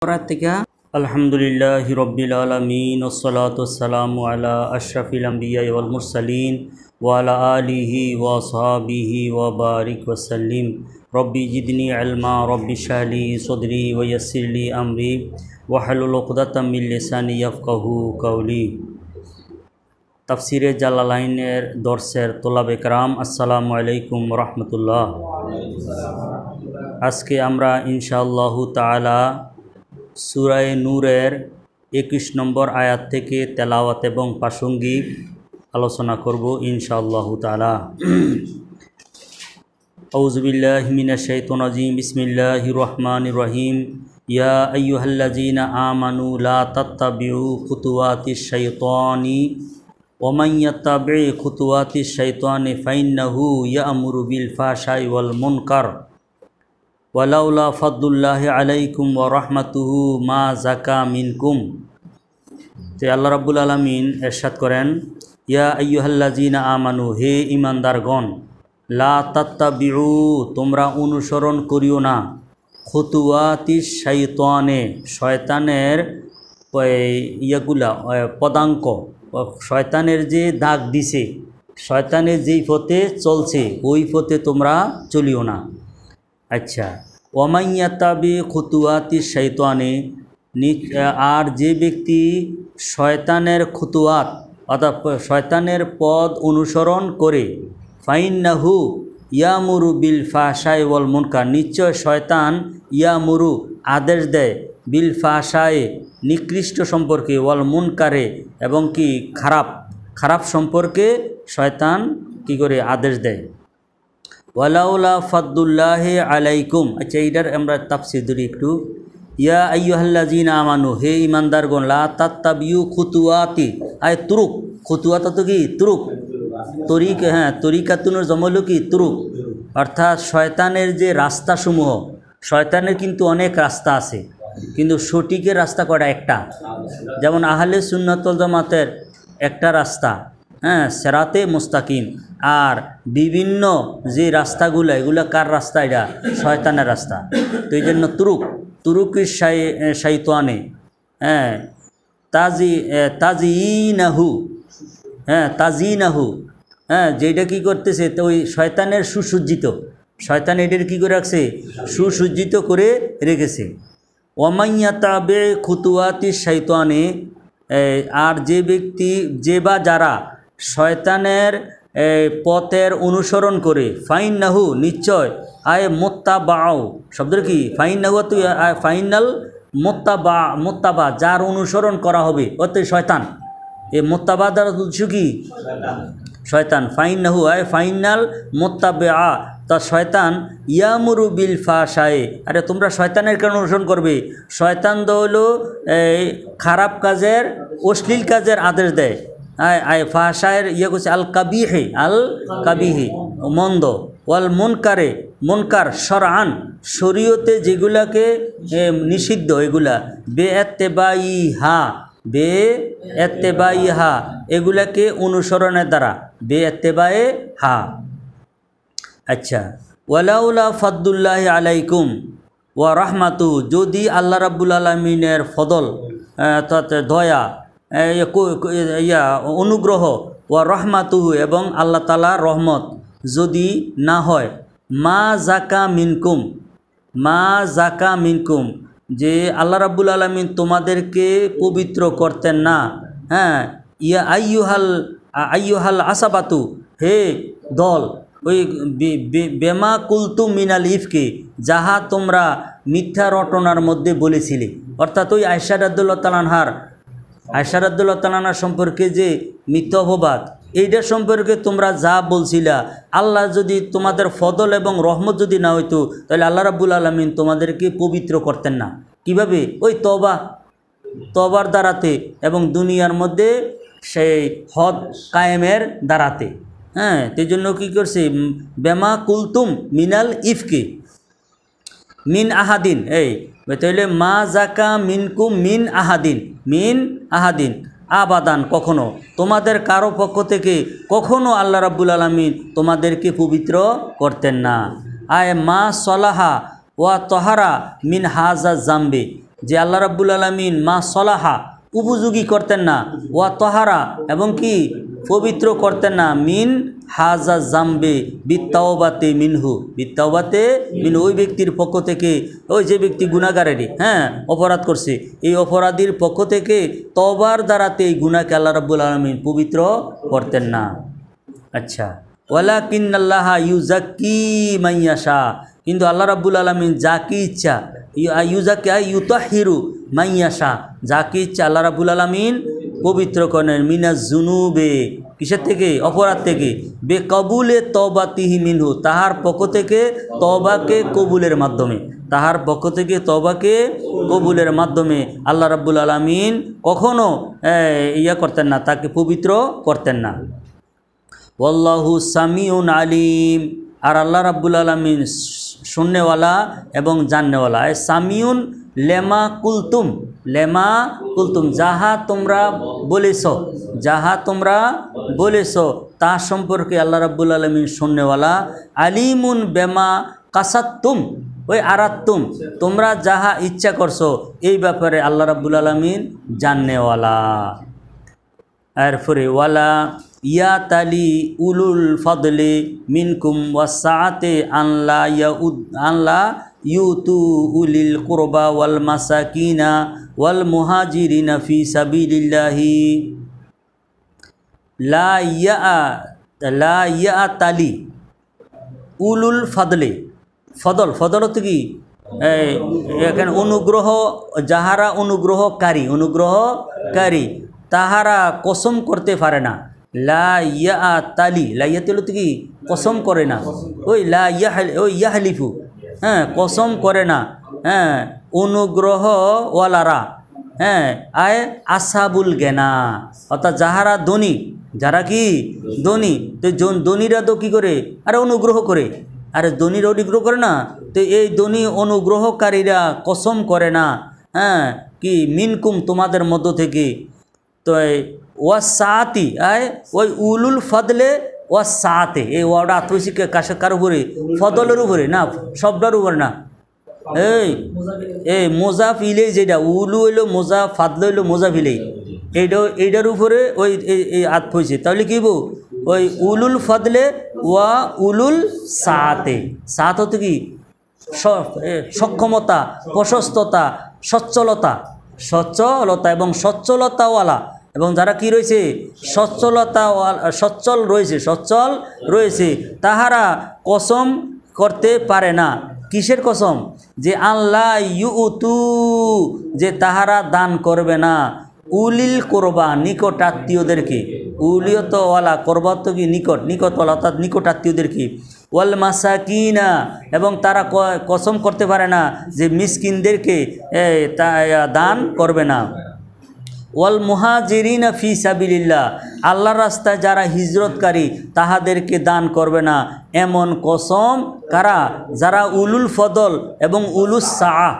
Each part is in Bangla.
الحمد للہ ہبی المین و الصلۃ وسلم علیہ اشرف المبیا والم سلیم ولا علی و صحابی وبارق وسلیم ربی جدنی علمہ ربی ص علی سودری ویسلی عمری وحلۃ تفسر ضلع دورسیر طلب کرام السلام علیکم و رحمۃ اللہ آج کے ہمراہ انشاء اللہ تعالی সুরায় নূরের একুশ নম্বর আয়াত থেকে তেলাওয়াত এবং প্রাসঙ্গিক আলোচনা করব ইনশাআল্লাহ তালা আউজবিল্লাহমিনা শৈতন আজিম বিসমিল্লাহ রহমান রহিম ইয়া আইহাল্লাজিনা আমানু লা তাত্তাবিউ খুতুয়াতি শৈতানি ওমাইয়াত্তাবে খুতুয়াতি শৈতানি ফাইন্নাহু ইয়ামুরু বিল ফাশাই ওয়াল মুনকার ওয়ালাউলা ফদুল্লাহ আলাইকুম ও রহমাতুহু মা জাকা মিনকুম তে আল্লাহ রাবুল আলমিন এরশাদ করেন ইয়া আইয়ুহাল্লাজিনা আমানু হে ইমানদারগণ লা তাত্তা তোমরা অনুসরণ করিও না খতুয়াতি শৈতানে শয়তানের ইয়েগুলা পদাঙ্ক শয়তানের যে দাগ দিছে শয়তানের যেই পথে চলছে ওই পথে তোমরা চলিও না আচ্ছা তাবি খুতুয়াতি শৈতানে আর যে ব্যক্তি শয়তানের খুতুয়াত অর্থাৎ শয়তানের পদ অনুসরণ করে ফাইন্নাহু ইয়ামুরু বিল ফাশাই ওয়াল মুনকার নিশ্চয় শয়তান ইয়ামুরু আদেশ দেয় বিল ফাশায়ে নিকৃষ্ট সম্পর্কে ওয়াল মুনকারে এবং কি খারাপ খারাপ সম্পর্কে শয়তান কি করে আদেশ দেয় ওয়ালাউলা ফদ্দুল্লাহ আলাইকুম আচ্ছা এইটার আমরা তাপসি ধরি একটু ইয়া আইয়ুহাল্লাজিন আমানু হে ইমানদারগণ লা তাত্তাবিউ খুতুয়াতি আয় তুরুক খুতুয়াতা তো কি তুরুক তরিক হ্যাঁ তরিকাতুনের জমল কি তুরুক অর্থাৎ শয়তানের যে রাস্তাসমূহ শয়তানের কিন্তু অনেক রাস্তা আছে কিন্তু সঠিকের রাস্তা কটা একটা যেমন আহলে সুন্নতল জামাতের একটা রাস্তা হ্যাঁ সেরাতে মুস্তাকিম আর বিভিন্ন যে রাস্তাগুলো এগুলো কার রাস্তা এটা শয়তানের রাস্তা তো এই জন্য তুরুক তুরুকির সাই সাইতোয়ানে হ্যাঁ তাজি নাহু হ্যাঁ নাহু হ্যাঁ যেটা কী করতেছে তো ওই শয়তানের সুসজ্জিত শয়তান এটার কী করে রাখছে সুসজ্জিত করে রেখেছে অমাইয়া তাবে খুতুয়াতি সাইতোয়ানে আর যে ব্যক্তি যে বা যারা শয়তানের পথের অনুসরণ করে ফাইন নাহু নিশ্চয় আয় মোত্তা বাও শব্দের কি ফাইন নাহু তুই ফাইনাল মোত্তাবা মোত্তাবা যার অনুসরণ করা হবে অতএব শয়তান এ মোত্তাবা দ্বারা তুলছ কি শয়তান ফাইন নাহু আয় ফাইনাল মোত্তাবে আ তা শয়তান ইয়ামুরু বিল ফাশায়ে আরে তোমরা শয়তানের কারণে অনুসরণ করবে শয়তান দৌল খারাপ কাজের অশ্লীল কাজের আদেশ দেয় ফাহসায়ের ইয়ে করছে আল কাবিহে আল কাবিহি মন্দ ওয়াল মনকার সর আন শরীয়তে যেগুলাকে নিষিদ্ধ এগুলা বে ই হা বে ই হা এগুলাকে অনুসরণের দ্বারা বে এ হা আচ্ছা ওয়ালাউলা ফদুল্লাহ আলাইকুম ওয়া রহমাতু যদি আল্লাহ রাবুল আলমিনের ফদল দয়া ইয়া অনুগ্রহ ওয়া রহমাতুহু এবং আল্লাহ তালা রহমত যদি না হয় মা জাকা মিনকুম মা জাকা মিনকুম যে আল্লাহ রাবুল আলমিন তোমাদেরকে পবিত্র করতেন না হ্যাঁ ইয়া আইয়ুহাল আইয়ুহাল আসাবাতু হে দল ওই বেমা কুলতু মিনাল ইফকে যাহা তোমরা মিথ্যা রটনার মধ্যে বলেছিলে অর্থাৎ ওই আয়সাদ রাদুল্লাহ তালানহার আয়সারাদুল্লাহ তালানা সম্পর্কে যে মিথ্যা অপবাদ এইটা সম্পর্কে তোমরা যা বলছিলা আল্লাহ যদি তোমাদের ফদল এবং রহমত যদি না হইতো তাহলে আল্লাহ রাবুল আলমিন তোমাদেরকে পবিত্র করতেন না কিভাবে ওই তবা তবার দ্বারাতে এবং দুনিয়ার মধ্যে সেই হদ কায়েমের দ্বারাতে হ্যাঁ তে জন্য কী করছে বেমা কুলতুম মিনাল ইফকে মিন আহাদিন এই তাহলে মা জাকা মিনকু মিন আহাদিন মিন আহাদিন আবাদান কখনো তোমাদের কারো পক্ষ থেকে কখনো আল্লাহ রাব্বুল আলমিন তোমাদেরকে পবিত্র করতেন না আয় মা সলাহা ওয়া তহারা মিন হাজা জাম্বে যে আল্লাহ রাব্বুল আলমিন মা সলাহা উপযোগী করতেন না ওয়া তহারা এবং কি পবিত্র করতেন না মিন হাজা জাম্বে বিত্তাওবাতে মিনহু বিত্তাওবাতে মিনহু ওই ব্যক্তির পক্ষ থেকে ওই যে ব্যক্তি গুণাগারেরই হ্যাঁ অপরাধ করছে এই অপরাধীর পক্ষ থেকে তবার দ্বারাতে এই গুণাকে আল্লাহ রাবুল আলমিন পবিত্র করতেন না আচ্ছা ওয়ালা কিন্নাল্লাহা ইউ জাকি মাইয়াশা কিন্তু আল্লাহ রাবুল আলমিন যাকে ইচ্ছা ইউজাকে হিরু মাইয়াশা যাকে ইচ্ছা আল্লাহ রাবুল আলমিন পবিত্র করেন মিনা জুনুবে কিসের থেকে অপরাধ থেকে বে কবুলে তবা তিহি মিনহু তাহার পক্ষ থেকে তবাকে কবুলের মাধ্যমে তাহার পক্ষ থেকে তবাকে কবুলের মাধ্যমে আল্লাহ রাব্বুল আলমিন কখনো ইয়া করতেন না তাকে পবিত্র করতেন না ওল্লাহু সামিউন আলিম আর আল্লাহ রাব্বুল আলমিন শূন্যওয়ালা এবং জাননেওয়ালা সামিউন লেমা কুলতুম লেমা কুলতুম যাহা তোমরা বলেছ যাহা তোমরা বলেছ তা সম্পর্কে আল্লাহ রাবুল আলমী শূন্যওয়ালা আলিমুন বেমা কাসাত্তুম ওই আরাত্তুম তোমরা যাহা ইচ্ছা করছো এই ব্যাপারে আল্লাহ রাবুল আলমিন জাননেওয়ালা এরপরে ওয়ালা ইয়া তালি উলুল ফদলে মিনকুম ওয়াসাতে আনলা ইয়া উদ আনলা ইউতু উলিল কোরবা ওয়াল মাসাকিনা ওয়াল মুহাজিরিনা ফি সাবিলিল্লাহি লা ইয়া লা ইয়া তালি উলুল ফাদলে ফদল ফদলত কি এখানে অনুগ্রহ যাহারা অনুগ্রহকারী অনুগ্রহকারী তাহারা কসম করতে পারে না লা ইয়া তালি লাইয়া তেলত কি কসম করে না ওই লা ইয়া ওই ইয়াহলিফু হ্যাঁ কসম করে না হ্যাঁ অনুগ্রহওয়ালারা হ্যাঁ আয় আসাবুল গেনা অর্থাৎ যাহারা ধনী যারা কি ধনী তো জন ধনীরা তো কী করে আরে অনুগ্রহ করে আরে ধনীর অনুগ্রহ করে না তো এই ধনী অনুগ্রহকারীরা কসম করে না হ্যাঁ কি মিনকুম তোমাদের মধ্য থেকে তো ওয়া সাতি আয় ওই উলুল ফাদলে ও সাতে এই ওয়াটা আত্মসিকে কার উপরে ফদলের উপরে না শব্দর উপরে না এই এই মোজাফ ইলেই যেটা উলু এলো মোজা ফাদল এলো মোজাফ ইলেই এইটা এইটার উপরে ওই এই আত ফৈছে তাহলে কী বউ ওই উলুল ফাদলে ওয়া উলুল সাতে সাত হতো কি সক্ষমতা প্রশস্ততা সচ্ছলতা সচ্ছলতা এবং সচ্ছলতাওয়ালা এবং যারা কি রয়েছে সচ্ছলতা সচ্ছল রয়েছে সচ্ছল রয়েছে তাহারা কসম করতে পারে না কিসের কসম যে আল্লাহ ইউতু যে তাহারা দান করবে না উলিল করবা নিকট আত্মীয়দেরকে উলিয়তওয়ালা করবাত কি নিকট নিকটওয়ালা অর্থাৎ নিকট আত্মীয়দেরকে ওয়াল মাসা না এবং তারা কসম করতে পারে না যে মিসকিনদেরকে দান করবে না ওয়াল মুহাজিরিন ফি সাবিলিল্লাহ আল্লাহর রাস্তায় যারা হিজরতকারী তাহাদেরকে দান করবে না এমন কসম কারা যারা উলুল ফদল এবং উলুস সাহা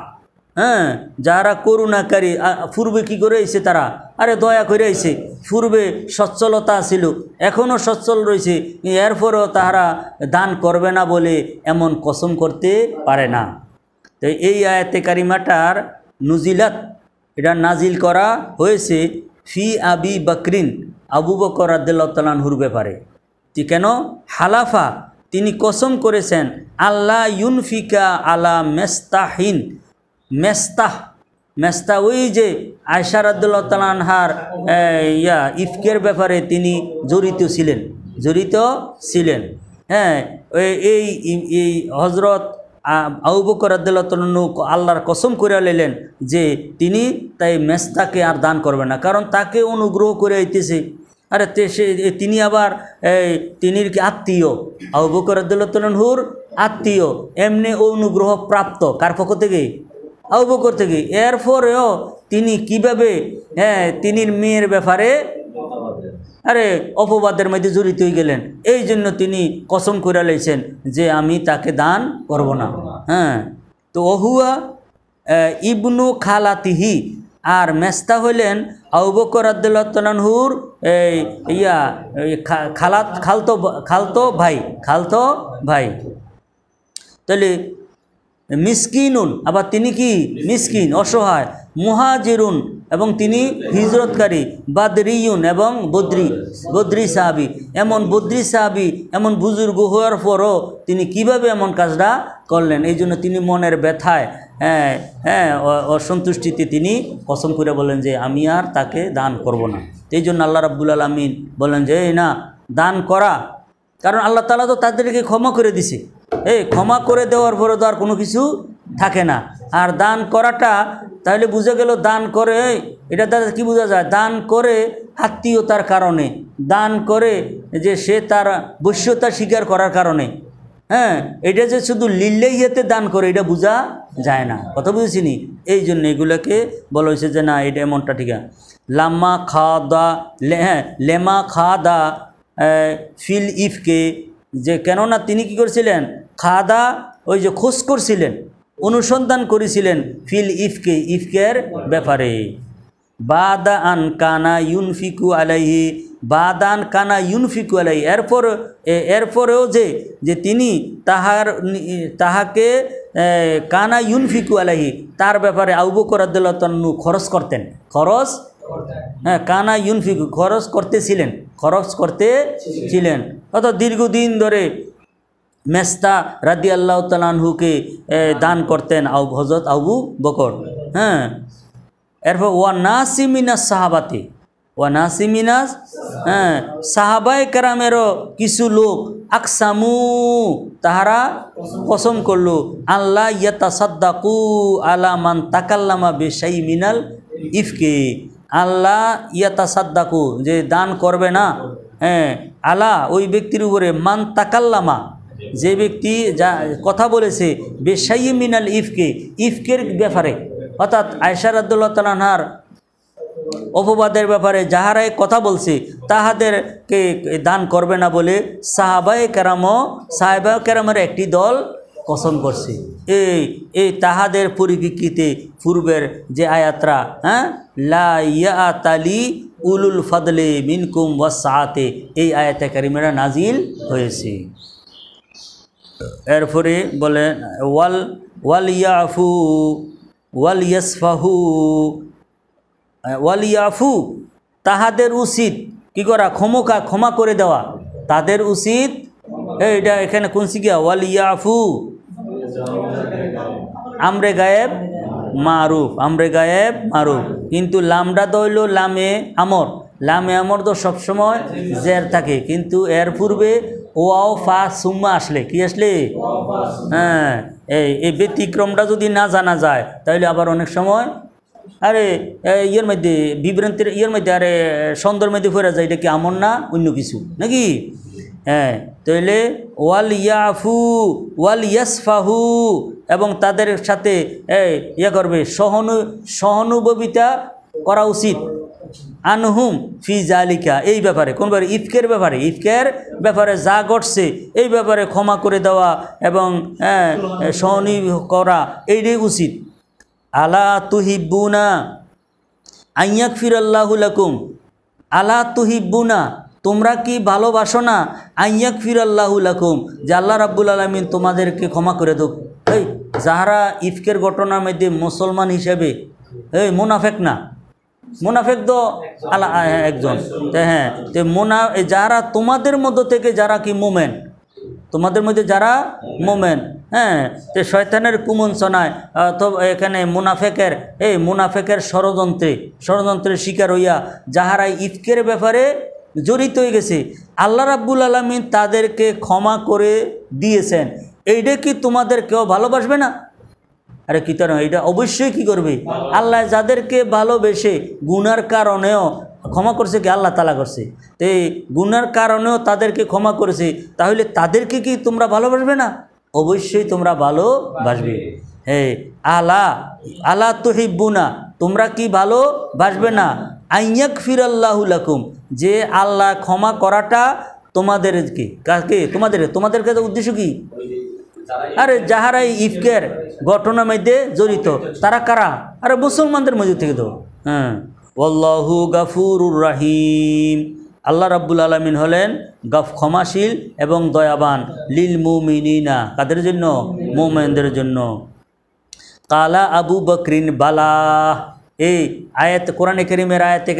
হ্যাঁ যারা করুণাকারী পূর্বে কি করে এসে তারা আরে দয়া করে এসে পূর্বে সচ্ছলতা ছিল এখনও সচ্ছল রয়েছে এরপরেও তাহারা দান করবে না বলে এমন কসম করতে পারে না তো এই আয়াতে কারিমাটার নুজিলাত এটা নাজিল করা হয়েছে ফি আবি বকরিন আবু বকর আদালতালানহুর ব্যাপারে কেন হালাফা তিনি কসম করেছেন আল্লাহ ইউনফিকা আলা মেস্তাহিন মেস্তাহ মেস্তা ওই যে আয়সার আবদুল্লাহ তালানহার ইয়া ইফকের ব্যাপারে তিনি জড়িত ছিলেন জড়িত ছিলেন হ্যাঁ এই এই হজরত আউবকর আদুল্লাহনু আল্লাহর কসম করে নিলেন যে তিনি তাই মেস্তাকে আর দান করবে না কারণ তাকে অনুগ্রহ করে আইতেছে আরে সে তিনি আবার এই তিনির কি আত্মীয় আউবকর হুর আত্মীয় এমনি অনুগ্রহ প্রাপ্ত কার পক্ষ থেকে আউবুকর থেকে এরপরেও তিনি কিভাবে হ্যাঁ তিনি মেয়ের ব্যাপারে আরে অপবাদের মধ্যে জড়িত হয়ে গেলেন এই জন্য তিনি কসম করে লেছেন যে আমি তাকে দান করব না হ্যাঁ তো অহুয়া ইবনু খালাতিহি আর মেস্তা হইলেন আউবকর আদুল্লাহর এই ইয়া খালাত খালতো খালতো ভাই খালতো ভাই তাহলে মিসকিনুন আবার তিনি কি মিসকিন অসহায় মুহাজিরুন এবং তিনি হিজরতকারী বাদরিউন এবং বদ্রি বদ্রি সাহাবি এমন বদ্রি সাহাবি এমন বুজুর্গ হওয়ার পরও তিনি কিভাবে এমন কাজটা করলেন এই জন্য তিনি মনের ব্যথায় হ্যাঁ হ্যাঁ অসন্তুষ্টিতে তিনি কসম করে বলেন যে আমি আর তাকে দান করব না এই জন্য আল্লাহ রাব্বুল আলমিন বলেন যে এই না দান করা কারণ আল্লাহ তালা তো তাদেরকে ক্ষমা করে দিছে এই ক্ষমা করে দেওয়ার পরে তো আর কোনো কিছু থাকে না আর দান করাটা তাহলে বুঝে গেল দান করে এটা দাদা কি বোঝা যায় দান করে আত্মীয়তার কারণে দান করে যে সে তার বৈশ্যতা স্বীকার করার কারণে হ্যাঁ এটা যে শুধু লিল্লেইয়াতে দান করে এটা বোঝা যায় না কথা বুঝেছি নি এই জন্য এগুলোকে বলা হয়েছে যে না এটা এমনটা ঠিক আছে লাম্মা খা দা হ্যাঁ লেমা খা দা ফিল ইফকে যে কেননা তিনি কি করছিলেন খাদা ওই যে খোঁজ করছিলেন অনুসন্ধান করেছিলেন ফিল ইফকে ইফকের ব্যাপারে বাদা আন কানা ইউনফিকু আলাইহি বাদান কানা ইউনফিকু আলাই এরপর এরপরেও যে যে তিনি তাহার তাহাকে কানা ইউনফিকু আলাইহি তার ব্যাপারে আউবু করাদু খরচ করতেন খরচ হ্যাঁ কানা ইউনফিকু খরচ করতেছিলেন খরচ করতে ছিলেন অর্থাৎ দীর্ঘদিন ধরে মেস্তা রাদি আল্লাহ তালানহুকে দান করতেন আউ হজরত আবু বকর হ্যাঁ এরপর ওয়া নাসিমিনা সাহাবাতে ওয়া নাসিমিনা হ্যাঁ সাহাবাই কারামেরও কিছু লোক আকসামু তাহারা কসম করলো আল্লাহ সাদ্দাকু আলা মান তাকাল্লামা বেশাই মিনাল ইফকে আল্লাহ সাদ্দাকু যে দান করবে না হ্যাঁ আলা ওই ব্যক্তির উপরে মান তাকাল্লামা যে ব্যক্তি যা কথা বলেছে বেশাই মিনাল ইফকে ইফকের ব্যাপারে অর্থাৎ আয়সার আবদুল্লাহ তালানহার অপবাদের ব্যাপারে যাহারাই কথা বলছে তাহাদেরকে দান করবে না বলে সাহাবায় কেরামও সাহেবা কেরামের একটি দল কসম করছে এই এই তাহাদের পরিপ্রেক্ষিতে পূর্বের যে আয়াত্রা হ্যাঁ লা ইয়া তালি উলুল ফাদলে মিনকুম ওয়া এই আয়াত কারিমেরা নাজিল হয়েছে এরপরে বলেন ওয়াল ওয়াল ইয়াফু ওয়াল ইয়াসফাহু ওয়াল ইয়াফু তাহাদের উচিত কি করা ক্ষমকা ক্ষমা করে দেওয়া তাদের উচিত এইটা এখানে কোন শিখা ওয়াল ইয়াফু আমরে গায়েব মারুফ আমরে গায়েব মারুফ কিন্তু লামডা তো হইলো লামে আমর লামে আমর তো সবসময় জের থাকে কিন্তু এর পূর্বে ওয়াও ফা সুম্মা আসলে কি আসলে হ্যাঁ এই এই ব্যতিক্রমটা যদি না জানা যায় তাহলে আবার অনেক সময় আরে ইয়ের মধ্যে বিভ্রান্তির ইয়ের মধ্যে আরে সন্দর মধ্যে ফেরা যায় এটা কি আমর না অন্য কিছু নাকি হ্যাঁ তাইলে ওয়াল ইয়াফু ওয়াল ইয়াসফাহু এবং তাদের সাথে ইয়ে করবে সহনু সহানুভবিতা করা উচিত আনহুম ফি জালিকা এই ব্যাপারে কোন ব্যাপারে ইফকের ব্যাপারে ইফকের ব্যাপারে যা ঘটছে এই ব্যাপারে ক্ষমা করে দেওয়া এবং সহনি করা এইটাই উচিত আলা তুহিবুনা আইয়াক ফিরাল্লাহুল আকুম আলা তুহিবুনা তোমরা কি ভালোবাসো না আইয়াক লাকুম যে আল্লাহ রাব্বুল আলমিন তোমাদেরকে ক্ষমা করে দেব এই যাহারা ইফকের ঘটনার মধ্যে মুসলমান হিসেবে এই মুনাফেক না মুনাফেক তো আলা হ্যাঁ, একজন হ্যাঁ তো মোনা যারা তোমাদের মধ্য থেকে যারা কি মোমেন তোমাদের মধ্যে যারা মোমেন হ্যাঁ তো শয়তানের কুমঞ্চনায় তো এখানে মুনাফেকের এই মুনাফেকের ষড়যন্ত্রে ষড়যন্ত্রের শিকার হইয়া যাহারা ইফকের ব্যাপারে জড়িত হয়ে গেছে আল্লাহ রাব্বুল আলমিন তাদেরকে ক্ষমা করে দিয়েছেন এইটা কি তোমাদের কেউ ভালোবাসবে না আরে কী তার এইটা অবশ্যই কি করবে আল্লাহ যাদেরকে ভালোবেসে গুনার কারণেও ক্ষমা করছে কি আল্লাহ তালা করছে তো এই গুনার কারণেও তাদেরকে ক্ষমা করেছে তাহলে তাদেরকে কি তোমরা ভালোবাসবে না অবশ্যই তোমরা ভালোবাসবে হ্যাঁ আলা আলা না তোমরা কি ভালোবাসবে না আইয়াক লাকুম যে আল্লাহ ক্ষমা করাটা তোমাদেরকে কাকে তোমাদের তোমাদের কাছে উদ্দেশ্য কি আরে যাহারা এই ইফকের ঘটনা মধ্যে জড়িত তারা কারা আরে মুসলমানদের মধ্যে থেকে তো হ্যাঁ ওল্লাহু গাফুরুর রাহিম আল্লাহ রাব্বুল আলমিন হলেন গফ ক্ষমাশীল এবং দয়াবান লিল মুমিনা কাদের জন্য মোমেনদের জন্য কালা আবু বকরিন বালা এই আয়াত কোরআনে করিমের আয়াতে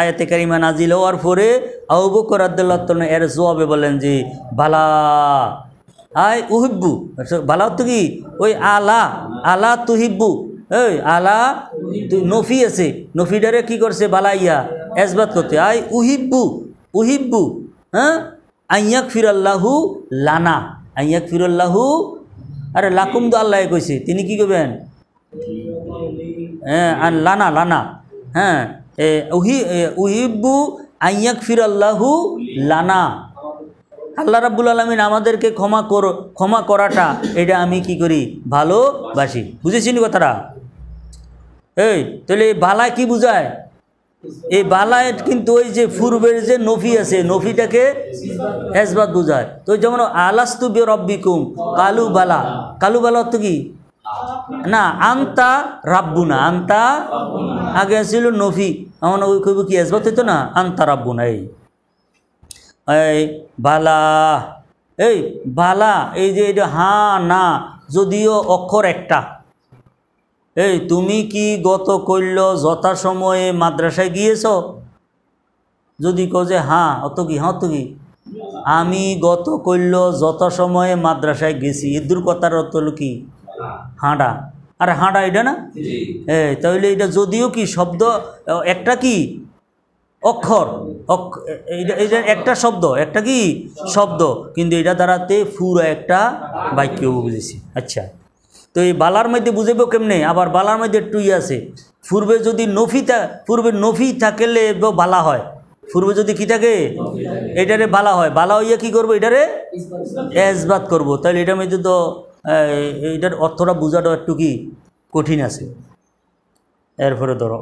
আয়াতে করিমা নাজিল হওয়ার পরে আউবকর আবদুল্লাহ এর জবাবে বলেন যে বালা আয় উহিব্বু বালা তো কি ওই আলা আলা তুহিব্বু এই আলা নফি আছে নফিডারে কি করছে বালাইয়া এসবাত করতে আয় উহিব্বু উহিব্বু হ্যাঁ আইয়াক ফিরাল্লাহু লানা আইয়াক ফিরাল্লাহু আরে লাকুম তো আল্লাহ কইছে তিনি কি করবেন হ্যাঁ আর লানা লানা হ্যাঁ উহি উহিব্বু আইয়াক ফির আল্লাহু লানা আল্লাহ রাবুল আলমিন আমাদেরকে ক্ষমা কর ক্ষমা করাটা এটা আমি কি করি ভালোবাসি বুঝেছিনি কথাটা এই তাহলে এই বালা কি বুঝায় এই বালায় কিন্তু ওই যে ফুরবের যে নফি আছে নফিটাকে হেসবাদ বুঝায় তো যেমন আলাস্তু বে রব্বিকুম কালু বালা কালু বালা অর্থ কি না আন্তা রাব্বুনা আন্তা আগে ছিল নফি আমার ওই কবি কি আসবা তো না আন্তা রাব্বুনা এই এই বালা এই বালা এই যে এটা হা না যদিও অক্ষর একটা এই তুমি কি গত করল যথাসময়ে মাদ্রাসায় গিয়েছ যদি কো যে হাঁ অত কি হ্যাঁ অত কি আমি গত করল যথাসময়ে মাদ্রাসায় গেছি ইদুর কথার অত কি হাঁটা আর হাঁটা এটা না হ্যাঁ তাহলে এটা যদিও কি শব্দ একটা কি অক্ষর এটা একটা শব্দ একটা কি শব্দ কিন্তু এটা দ্বারাতে ফুর একটা বাক্য বুঝেছি আচ্ছা তো এই বালার মধ্যে বুঝেব কেমনে আবার বালার মধ্যে টুই আছে পূর্বে যদি নফি পূর্বে নফি থাকলে বালা হয় পূর্বে যদি কি থাকে এটারে বালা হয় বালা হইয়া কি করব এটারে এজবাত করব তাহলে এটার মধ্যে তো এইটার অর্থটা বোঝাটা একটু কি কঠিন আছে এরপরে ধরো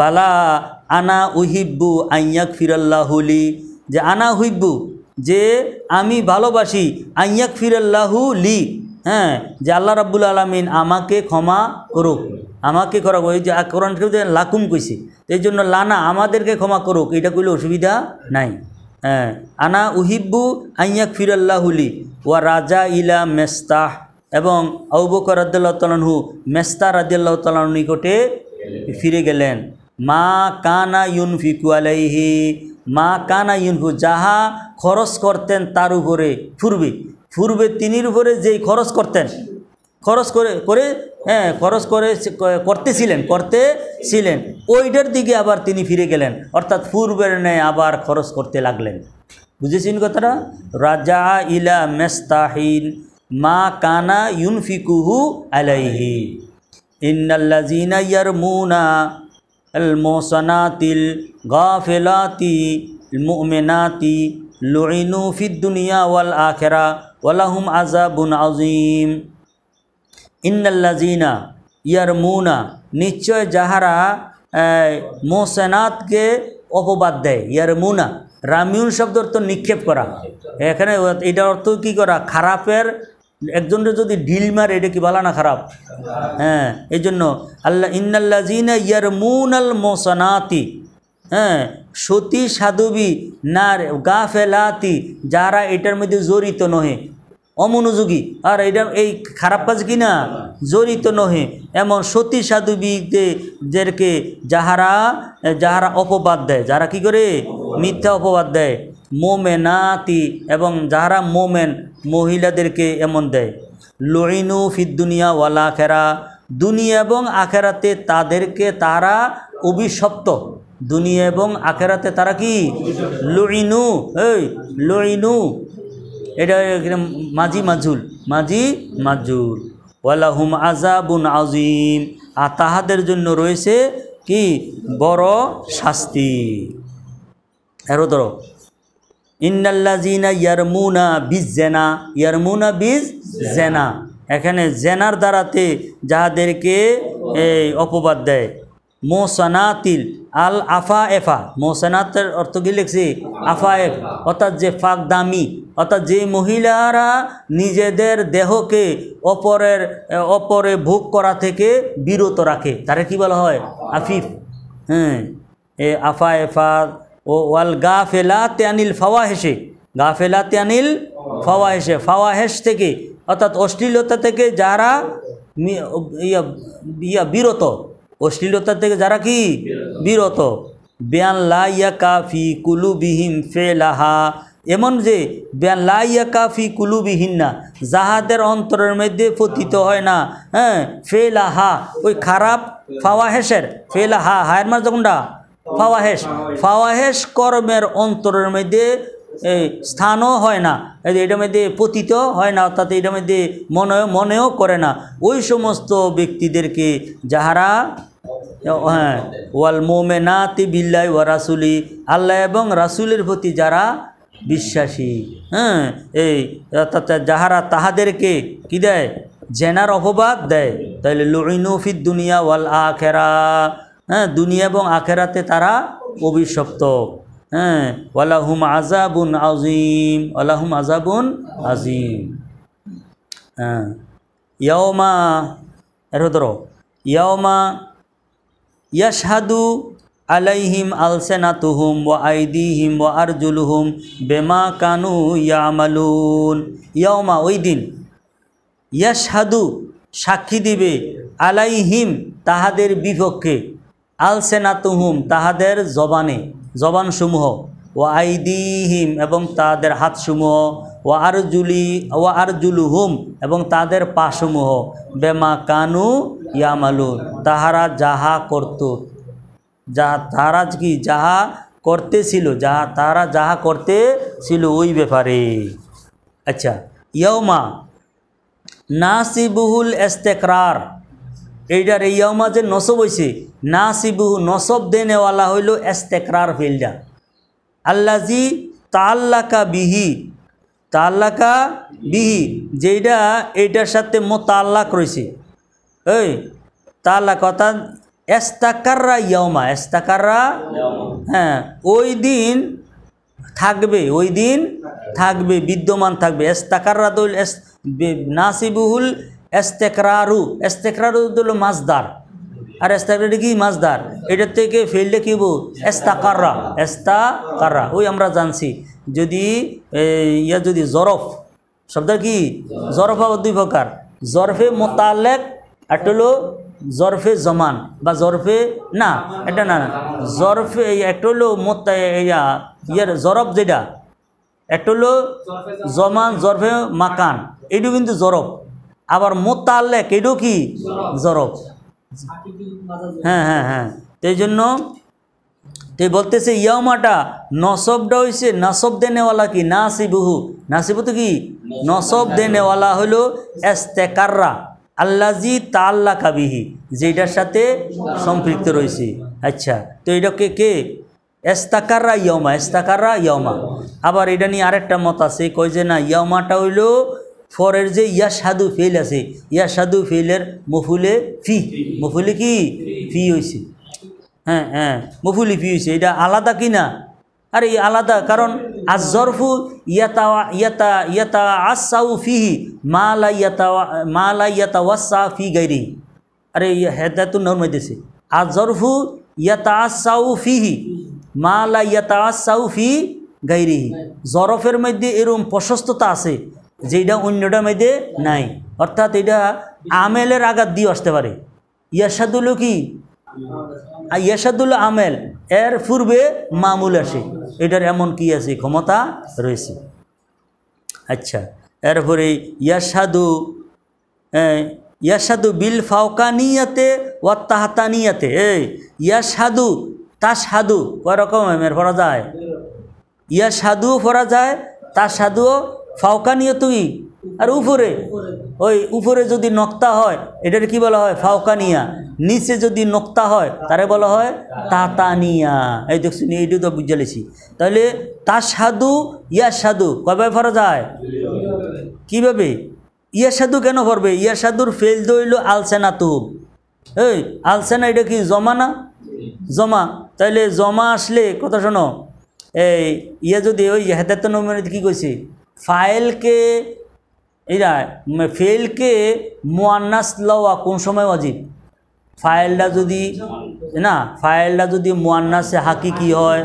বালা আনা উহিব্বু আইয়াক ফিরাল্লাহুলি যে আনা হুইব্বু যে আমি ভালোবাসি আইয়াক ফিরাল্লাহু লি হ্যাঁ যে আল্লাহ রাব্বুল আলমিন আমাকে ক্ষমা করুক আমাকে করা ওই যে কোরআন লাকুম কইছে এই জন্য লানা আমাদেরকে ক্ষমা করুক এটা কইলে অসুবিধা নাই হ্যাঁ। আনা উহিব্বু আইয়া ফিরাল্লাহুলি ওয়া রাজা ইলা মেস্তাহ এবং আউবক আদুল্লাহ তালানহু মেস্তা রাদ্দাল্লাহ তালাহ নিকটে ফিরে গেলেন মা কানা ইউনফিকু আলাইহি মা কানা ইউনফু যাহা খরচ করতেন তার উপরে ফুরবে ফুরবে তিনির উপরে যেই খরচ করতেন খরচ করে করে হ্যাঁ খরচ করে করতেছিলেন করতেছিলেন ওইটার দিকে আবার তিনি ফিরে গেলেন অর্থাৎ পূর্বের নেয় আবার খরচ করতে লাগলেন বুঝেছেন কথাটা রাজা ইলা মেস্তাহিন মা কানা ইউনফিকুহু আলাইহি ইন্নাল্লাজিনা ইয়ারমুনা المحصناتل غافلاتي মোমেনাতি لعنوا في ওয়াল والآخرة ওয়ালাহুম عذاب عظيم ইন্নাল্লাজিনা ইয়ার মুনা নিশ্চয় যাহারা মোসেনাতকে অপবাদ দেয় ইয়ার মুনা রামিউন শব্দ অর্থ নিক্ষেপ করা এখানে এটা অর্থ কি করা খারাপের একজনের যদি ঢিল মারে এটা কি বলা না খারাপ হ্যাঁ এই জন্য আল্লাহ ইন্নাল্লাজিনা ইয়ার মুন আল মোসনাতি হ্যাঁ সতী না নার ফেলাতি যারা এটার মধ্যে জড়িত নহে অমনোযোগী আর এটা এই খারাপ কাজ কি না জড়িত নহে এমন সতী সাধুবিদেরকে যাহারা যাহারা অপবাদ দেয় যারা কি করে মিথ্যা অপবাদ দেয় মোমেনাতি এবং যাহারা মোমেন মহিলাদেরকে এমন দেয় লইনু ফিদ্দুনিয়া ওয়ালা খেরা দুনিয়া এবং আখেরাতে তাদেরকে তারা অভিশপ্ত দুনিয়া এবং আখেরাতে তারা কি লইনু এই লইনু এটা এখানে মাঝি মাজুল মাঝি মাজুল ওয়ালাহুম আজাবুন আজিম আর তাহাদের জন্য রয়েছে কি বড় শাস্তি এরো ধরো ইন্নাল্লাজিনা ইয়ারমুনা বিজ জেনা ইয়ারমুনা বিজ জেনা এখানে জেনার দ্বারাতে যাহাদেরকে এই অপবাদ দেয় মোসানাতিল আল আফা এফা মোসানাতের অর্থ কী লিখছি আফা এফ অর্থাৎ যে ফাঁক দামি অর্থাৎ যে মহিলারা নিজেদের দেহকে অপরের অপরে ভোগ করা থেকে বিরত রাখে তারা কি বলা হয় আফিফ হ্যাঁ এ আফা এফা ও ওয়াল গা ফেলা ত্যানিল হেসে গা ফেলা ত্যানিল ফাওয়া হেস থেকে অর্থাৎ অশ্লীলতা থেকে যারা ইয়া বিরত অশ্লীলতা থেকে যারা কি বিরত বেয়ান লাইয়া কাফি কুলু বিহীন ফেলাহা এমন যে বেয়ান লাইয়া কাফি কুলু বিহীন না যাহাদের অন্তরের মধ্যে পতিত হয় না হ্যাঁ ফেলাহা ওই খারাপ ফাওয়াহেসের ফেলাহা হায়ের মার যখনটা ফাওয়াহেস ফাওয়াহেস কর্মের অন্তরের মধ্যে স্থানও হয় না এটার মধ্যে পতিত হয় না অর্থাৎ এটার মধ্যে মনে মনেও করে না ওই সমস্ত ব্যক্তিদেরকে যাহারা হ্যাঁ ওয়াল মোমেনাতি বিল্লাই ওয়া রাসুলি আল্লাহ এবং রাসুলের প্রতি যারা বিশ্বাসী হ্যাঁ এই যাহারা তাহাদেরকে কি দেয় জেনার অপবাদ দেয় তাইলে লইনুফিদ দুনিয়া ওয়াল আখেরা হ্যাঁ দুনিয়া এবং আখেরাতে তারা অভিশপ্ত হ্যাঁ ওয়ালাহুম আজাবুন আজিম ওয়ালাহুম আজাবুন আজিম হ্যাঁ ইয়মা এর ধরো ইয়মা ইয়াসাদু আলাইহিম তুহুম ও আইদিহিম ও আরজুলহুম বেমা কানু ইয়ামালুন ইয়মা ওই দিন ইয়াসাদু সাক্ষী দিবে আলাইহিম তাহাদের বিপক্ষে তুহুম তাহাদের জবানে জবানসমূহ ও আইদিহিম এবং তাদের হাতসমূহ ওয়া আরজুলি ওয়া আরজুলুহুম এবং তাদের পাসমূহ বেমা কানু ইয়ামালু তাহারা যাহা করত যা তাহারা কি যাহা করতেছিল যাহা তারা যাহা করতে ছিল ওই ব্যাপারে আচ্ছা ইয়মা নাসিবুহুল এস্তেকরার এইটার এই ইয়মা যে নসব হয়েছে নাসিবুহু নসব দেনেওয়ালা হইল এস্তেকরার ফিল্ডা আল্লাজি তাল্লাকা বিহি তাল্লাকা বিহি যেইটা এইটার সাথে মোতাল্লাক রয়েছে এই তাল্লাক অর্থাৎ এস্তাকাররা ইয়মা এস্তাকাররা হ্যাঁ ওই দিন থাকবে ওই দিন থাকবে বিদ্যমান থাকবে এস্তাকাররা দল এস নাসিবুহুল এস্তেকরারু এস্তেকরারু দল মাছদার আর এস্তাকারটা কি মাছদার এটার থেকে ফেললে কি বো এস্তাকাররা এস্তাকাররা ওই আমরা জানছি যদি ইয়া যদি জরফ শব্দ কি জরফ আবার দুই প্রকার জরফে মোতালেক একটা হলো জরফে জমান বা জরফে না এটা না না জরফে একটা হলো মোতা ইয়া ইয়ার জরফ যেটা একটা হলো জমান জরফে মাকান এটু কিন্তু জরফ আবার মোতালেক এটু কি জরফ হ্যাঁ হ্যাঁ হ্যাঁ তাই এই জন্য তো বলতেছে ইয়ামাটা নসবটা হইছে নসব দেনেওয়ালা কি নাসিবুহু নাসিবু তো কি নসব দেনেওয়ালা হইল এস্তেকাররা আল্লাজি তাল্লা কাবিহি যেটার সাথে সম্পৃক্ত রয়েছে আচ্ছা তো এটাকে কে এস্তাকাররা ইয়মা এস্তাকাররা ইয়মা আবার এটা নিয়ে আরেকটা মত আছে কই যে না ইয়মাটা হইল ফরের যে ইয়া সাধু ফেল আছে ইয়া সাধু ফেলের মফুলে ফি মফুলে কি ফি হয়েছে হ্যাঁ হ্যাঁ মফুলিপি হয়েছে এটা আলাদা কিনা আর এই আলাদা কারণ আজরফু ইয়াতা ইয়াতা ইয়াতা আসাউ ফিহি মালা ইয়াতা মালা ইয়াতা ওয়াসা ফি গাইরি আরে হেদায়তুল নর মাইতেছে আজরফু ইয়াতা আসাউ ফিহি মালা ইয়াতা আসাউ ফি গাইরি জরফের মধ্যে এরম প্রশস্ততা আছে যেটা অন্যটার মধ্যে নাই অর্থাৎ এটা আমেলের আঘাত দিয়ে আসতে পারে ইয়াসাদুলো কি আর ইয়াসাদুল আমেল এর পূর্বে মামুল আসে এটার এমন কি আছে ক্ষমতা রয়েছে আচ্ছা এরপরে ইয়াসাদু ইয়াসাদু বিল ফাউকানিয়াতে ওয়া তাহাতানিয়াতে এই ইয়াসাদু তাসাদু কয় রকম এর ফরা যায় ইয়াসাদুও পড়া যায় সাধুও ফাওকানিয়ত কি আর উপরে ওই উপরে যদি নক্তা হয় এটার কি বলা হয় ফাউকানিয়া নিচে যদি নক্তা হয় তারে বলা হয় তাতানিয়া এই দেখছি এইটু তো বুঝালেছি তাহলে তা সাধু ইয়া সাধু কবে ফরা যায় কিভাবে ইয়া সাধু কেন ভরবে ইয়া সাধুর ফেল দইল আলসেনা তুব এই আলসেনা এটা কি জমা না জমা তাহলে জমা আসলে কথা শোনো এই ইয়া যদি ওই হেদায়ত নমিনীতে কী কইছে ফাইলকে এরা ফেলকে মোয়ান্নাস লওয়া কোন সময় অজিব ফায়েলটা যদি না ফায়েলটা যদি মোয়ান্নাসে হাকিকি হয়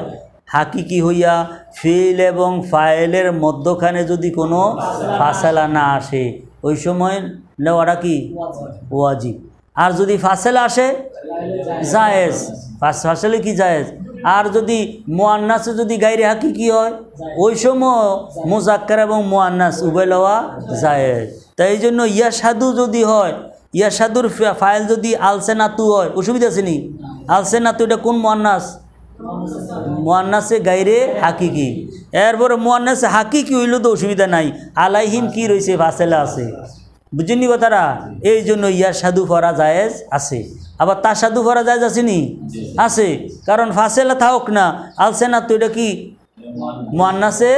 হাকিকি হইয়া ফেল এবং ফায়েলের মধ্যখানে যদি কোনো ফাসেলা না আসে ওই সময় নেওয়াটা কি ওয়াজিব আর যদি ফাসেলা আসে জায়েজ ফাসেলে কি জায়েজ আর যদি মোয়ান্নাসে যদি গাইরে কি হয় ওই সময় মোজাক্কার এবং মোয়ান্নাস উভয় লওয়া যায় তাই এই জন্য সাধু যদি হয় ইয়াসাদুর ফাইল যদি আলসে নাতু হয় অসুবিধা আছে নি আলসে নাতু এটা কোন মোয়ান্নাস মোয়ান্নাসে গাইরে হাকিকি এরপরে মোয়ান্নাসে কি হইলেও তো অসুবিধা নাই আলাইহিম কি রয়েছে ভাসেলা আছে বুঝেননি কথাটা এই জন্য ইয়ার সাধু ফরা জায়েজ আছে আবার তার সাধু ফরা জায়েজ নি আছে কারণ ফাঁসেলা থাক না আলসে না তুই এটা কি মোয়ান্নাসে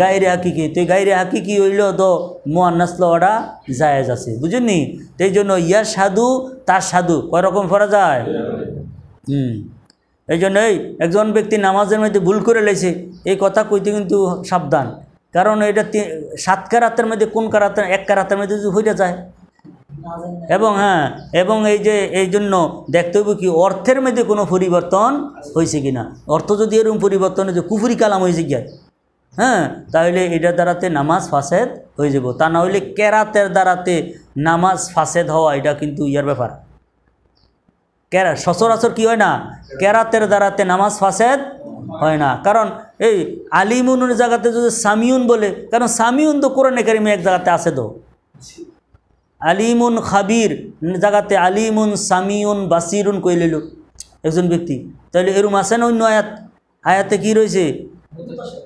গাইরে কি তুই গাইরে হাকিকি হইল তো মোয়ান্নাস লড়া জায়েজ আছে বুঝেননি তো এই জন্য ইয়ার সাধু তার সাধু কয় রকম ফরা যায় হুম এই জন্য এই একজন ব্যক্তি নামাজের মধ্যে ভুল করে লেছে এই কথা কইতে কিন্তু সাবধান কারণ এটা সাত কারাতের মধ্যে কোন কারাতের এক কারাতের মধ্যে যদি হইতে যায় এবং হ্যাঁ এবং এই যে এই জন্য দেখতে হবে কি অর্থের মধ্যে কোনো পরিবর্তন হয়েছে কি না অর্থ যদি এরকম পরিবর্তন হয়েছে কুফুরি কালাম হয়েছে কি হ্যাঁ তাহলে এটা দ্বারাতে নামাজ ফাসেদ হয়ে যাব তা না হলে কেরাতের দ্বারাতে নামাজ ফাসেদ হওয়া এটা কিন্তু ইয়ার ব্যাপার কেরা সচরাচর কি হয় না কেরাতের দ্বারাতে নামাজ ফাসেদ হয় না কারণ এই আলিমুনের জায়গাতে যদি সামিউন বলে কারণ সামিউন তো কোরআন একাডেমি এক জায়গাতে আছে তো আলিমুন খাবির জায়গাতে আলিমুন সামিউন বাসিরুন কইলিল একজন ব্যক্তি তাহলে এরম আছে না অন্য আয়াত আয়াতে কি রয়েছে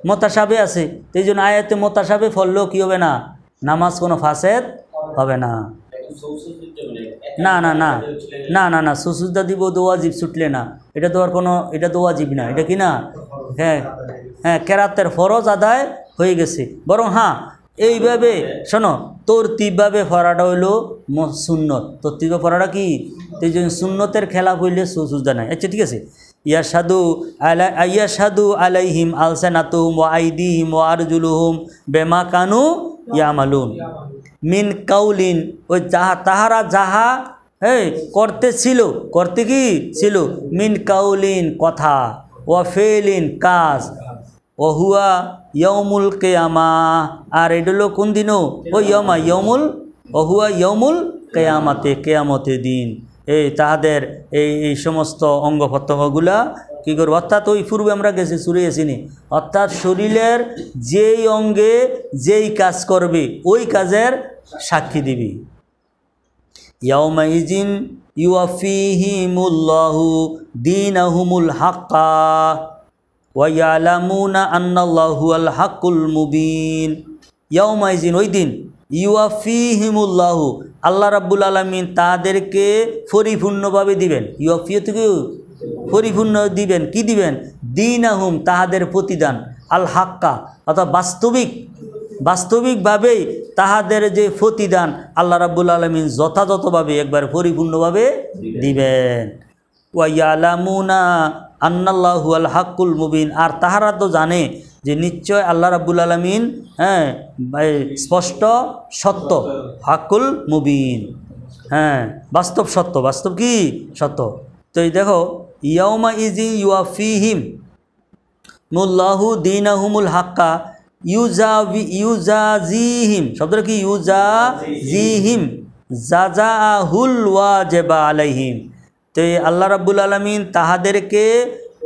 মতাসাবে আছে এই জন্য আয়াতে মতাসাবে ফললেও কী হবে না নামাজ কোনো ফাসেদ হবে না না না না না না না সুসুজদা দিব দোয়া জীব ছুটলে না এটা তো আর কোনো এটা জীব না এটা কি না হ্যাঁ হ্যাঁ কেরাতের ফরজ আদায় হয়ে গেছে বরং হ্যাঁ এইভাবে শোনো তোর তীবভাবে ফরাটা হইলো সুন্নত তোর তীব্র ফরাটা কি তুই যদি সুন্নতের খেলা হইলে সুসুজদা নাই আচ্ছা ঠিক আছে ইয়াসাদু আলা আয়াসাদু আলাইহিম আলসানাতুহুম হিম আইদিহিম ওয়া আরজুলুহুম বেমা কানু ইয়ামালুম মিন কাউলিন ওই যাহা তাহারা যাহা হ্যাঁ করতে ছিল করতে কি ছিল মিন কাউলিন কথা ও ফেলিন কাজ ও হুয়া ইয়মুল কেয়ামা আর এডল কোন দিনও ও ইয়মা ইয়মুল ও হুয়া ইয়মুল কেয়ামাতে কেয়ামতে দিন এই তাহাদের এই এই সমস্ত অঙ্গ প্রত্যঙ্গগুলা কী করবো অর্থাৎ ওই পূর্বে আমরা গেছি সুরে এসিনি অর্থাৎ শরীরের যেই অঙ্গে যেই কাজ করবে ওই কাজের সাক্ষী দিবি ইয়াউমাইজিন ইউফিহিমুল্লাহু দিন আহমুল হাক্কা ওয়ালামুনা আন্নাল্লাহু আল হাকুল মুবিন ইয়াউমাইজিন ওই দিন ইউফিহিমুল্লাহু আল্লাহ রাব্বুল আলমিন তাদেরকে পরিপূর্ণভাবে দিবেন ইউফিও থেকে পরিপূর্ণ দিবেন কি দিবেন দিন আহুম তাহাদের প্রতিদান আল হাক্কা অর্থাৎ বাস্তবিক বাস্তবিকভাবেই তাহাদের যে প্রতিদান আল্লাহ রাবুল আলমিন যথাযথভাবে একবার পরিপূর্ণভাবে দিবেন ওয়াইয়ালামুনা আন্নাল্লাহু আল হাক্কুল মুবিন আর তাহারা তো জানে যে নিশ্চয় আল্লাহ রাবুল আলমিন হ্যাঁ স্পষ্ট সত্য হাক্কুল মুবিন হ্যাঁ বাস্তব সত্য বাস্তব কি সত্য তো এই দেখো ইয়াউমা ইজিং ফিহিম মুল্লাহু দিন আহমুল হাক্কা ইউজা জিহিম শব্দটা কি যা যা আহুল জেবা আলাইহিম তো আল্লাহ রাবুল আলমিন তাহাদেরকে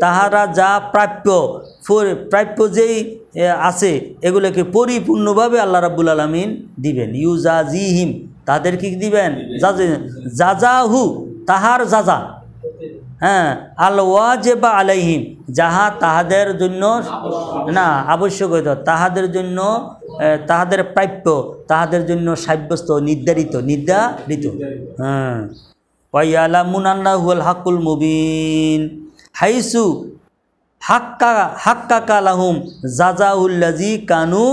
তাহারা যা প্রাপ্য প্রাপ্য যেই আছে এগুলোকে পরিপূর্ণভাবে আল্লাহ রাবুল আলমিন দিবেন জিহিম তাদেরকে দিবেন যা যা হু তাহার যা যা হ্যাঁ আল ওয়াজেবা আলাইহিম যাহা তাহাদের জন্য না আবশ্যকতা তাহাদের জন্য তাহাদের প্রাপ্য তাহাদের জন্য সাব্যস্ত নির্ধারিত নির্ধারিত হ্যাঁ মুনান্না হুয়াল হাকুল মুবিন হাইসু হাক্কা হাক্কা কালাহুম জাজাউল্লাজি কানু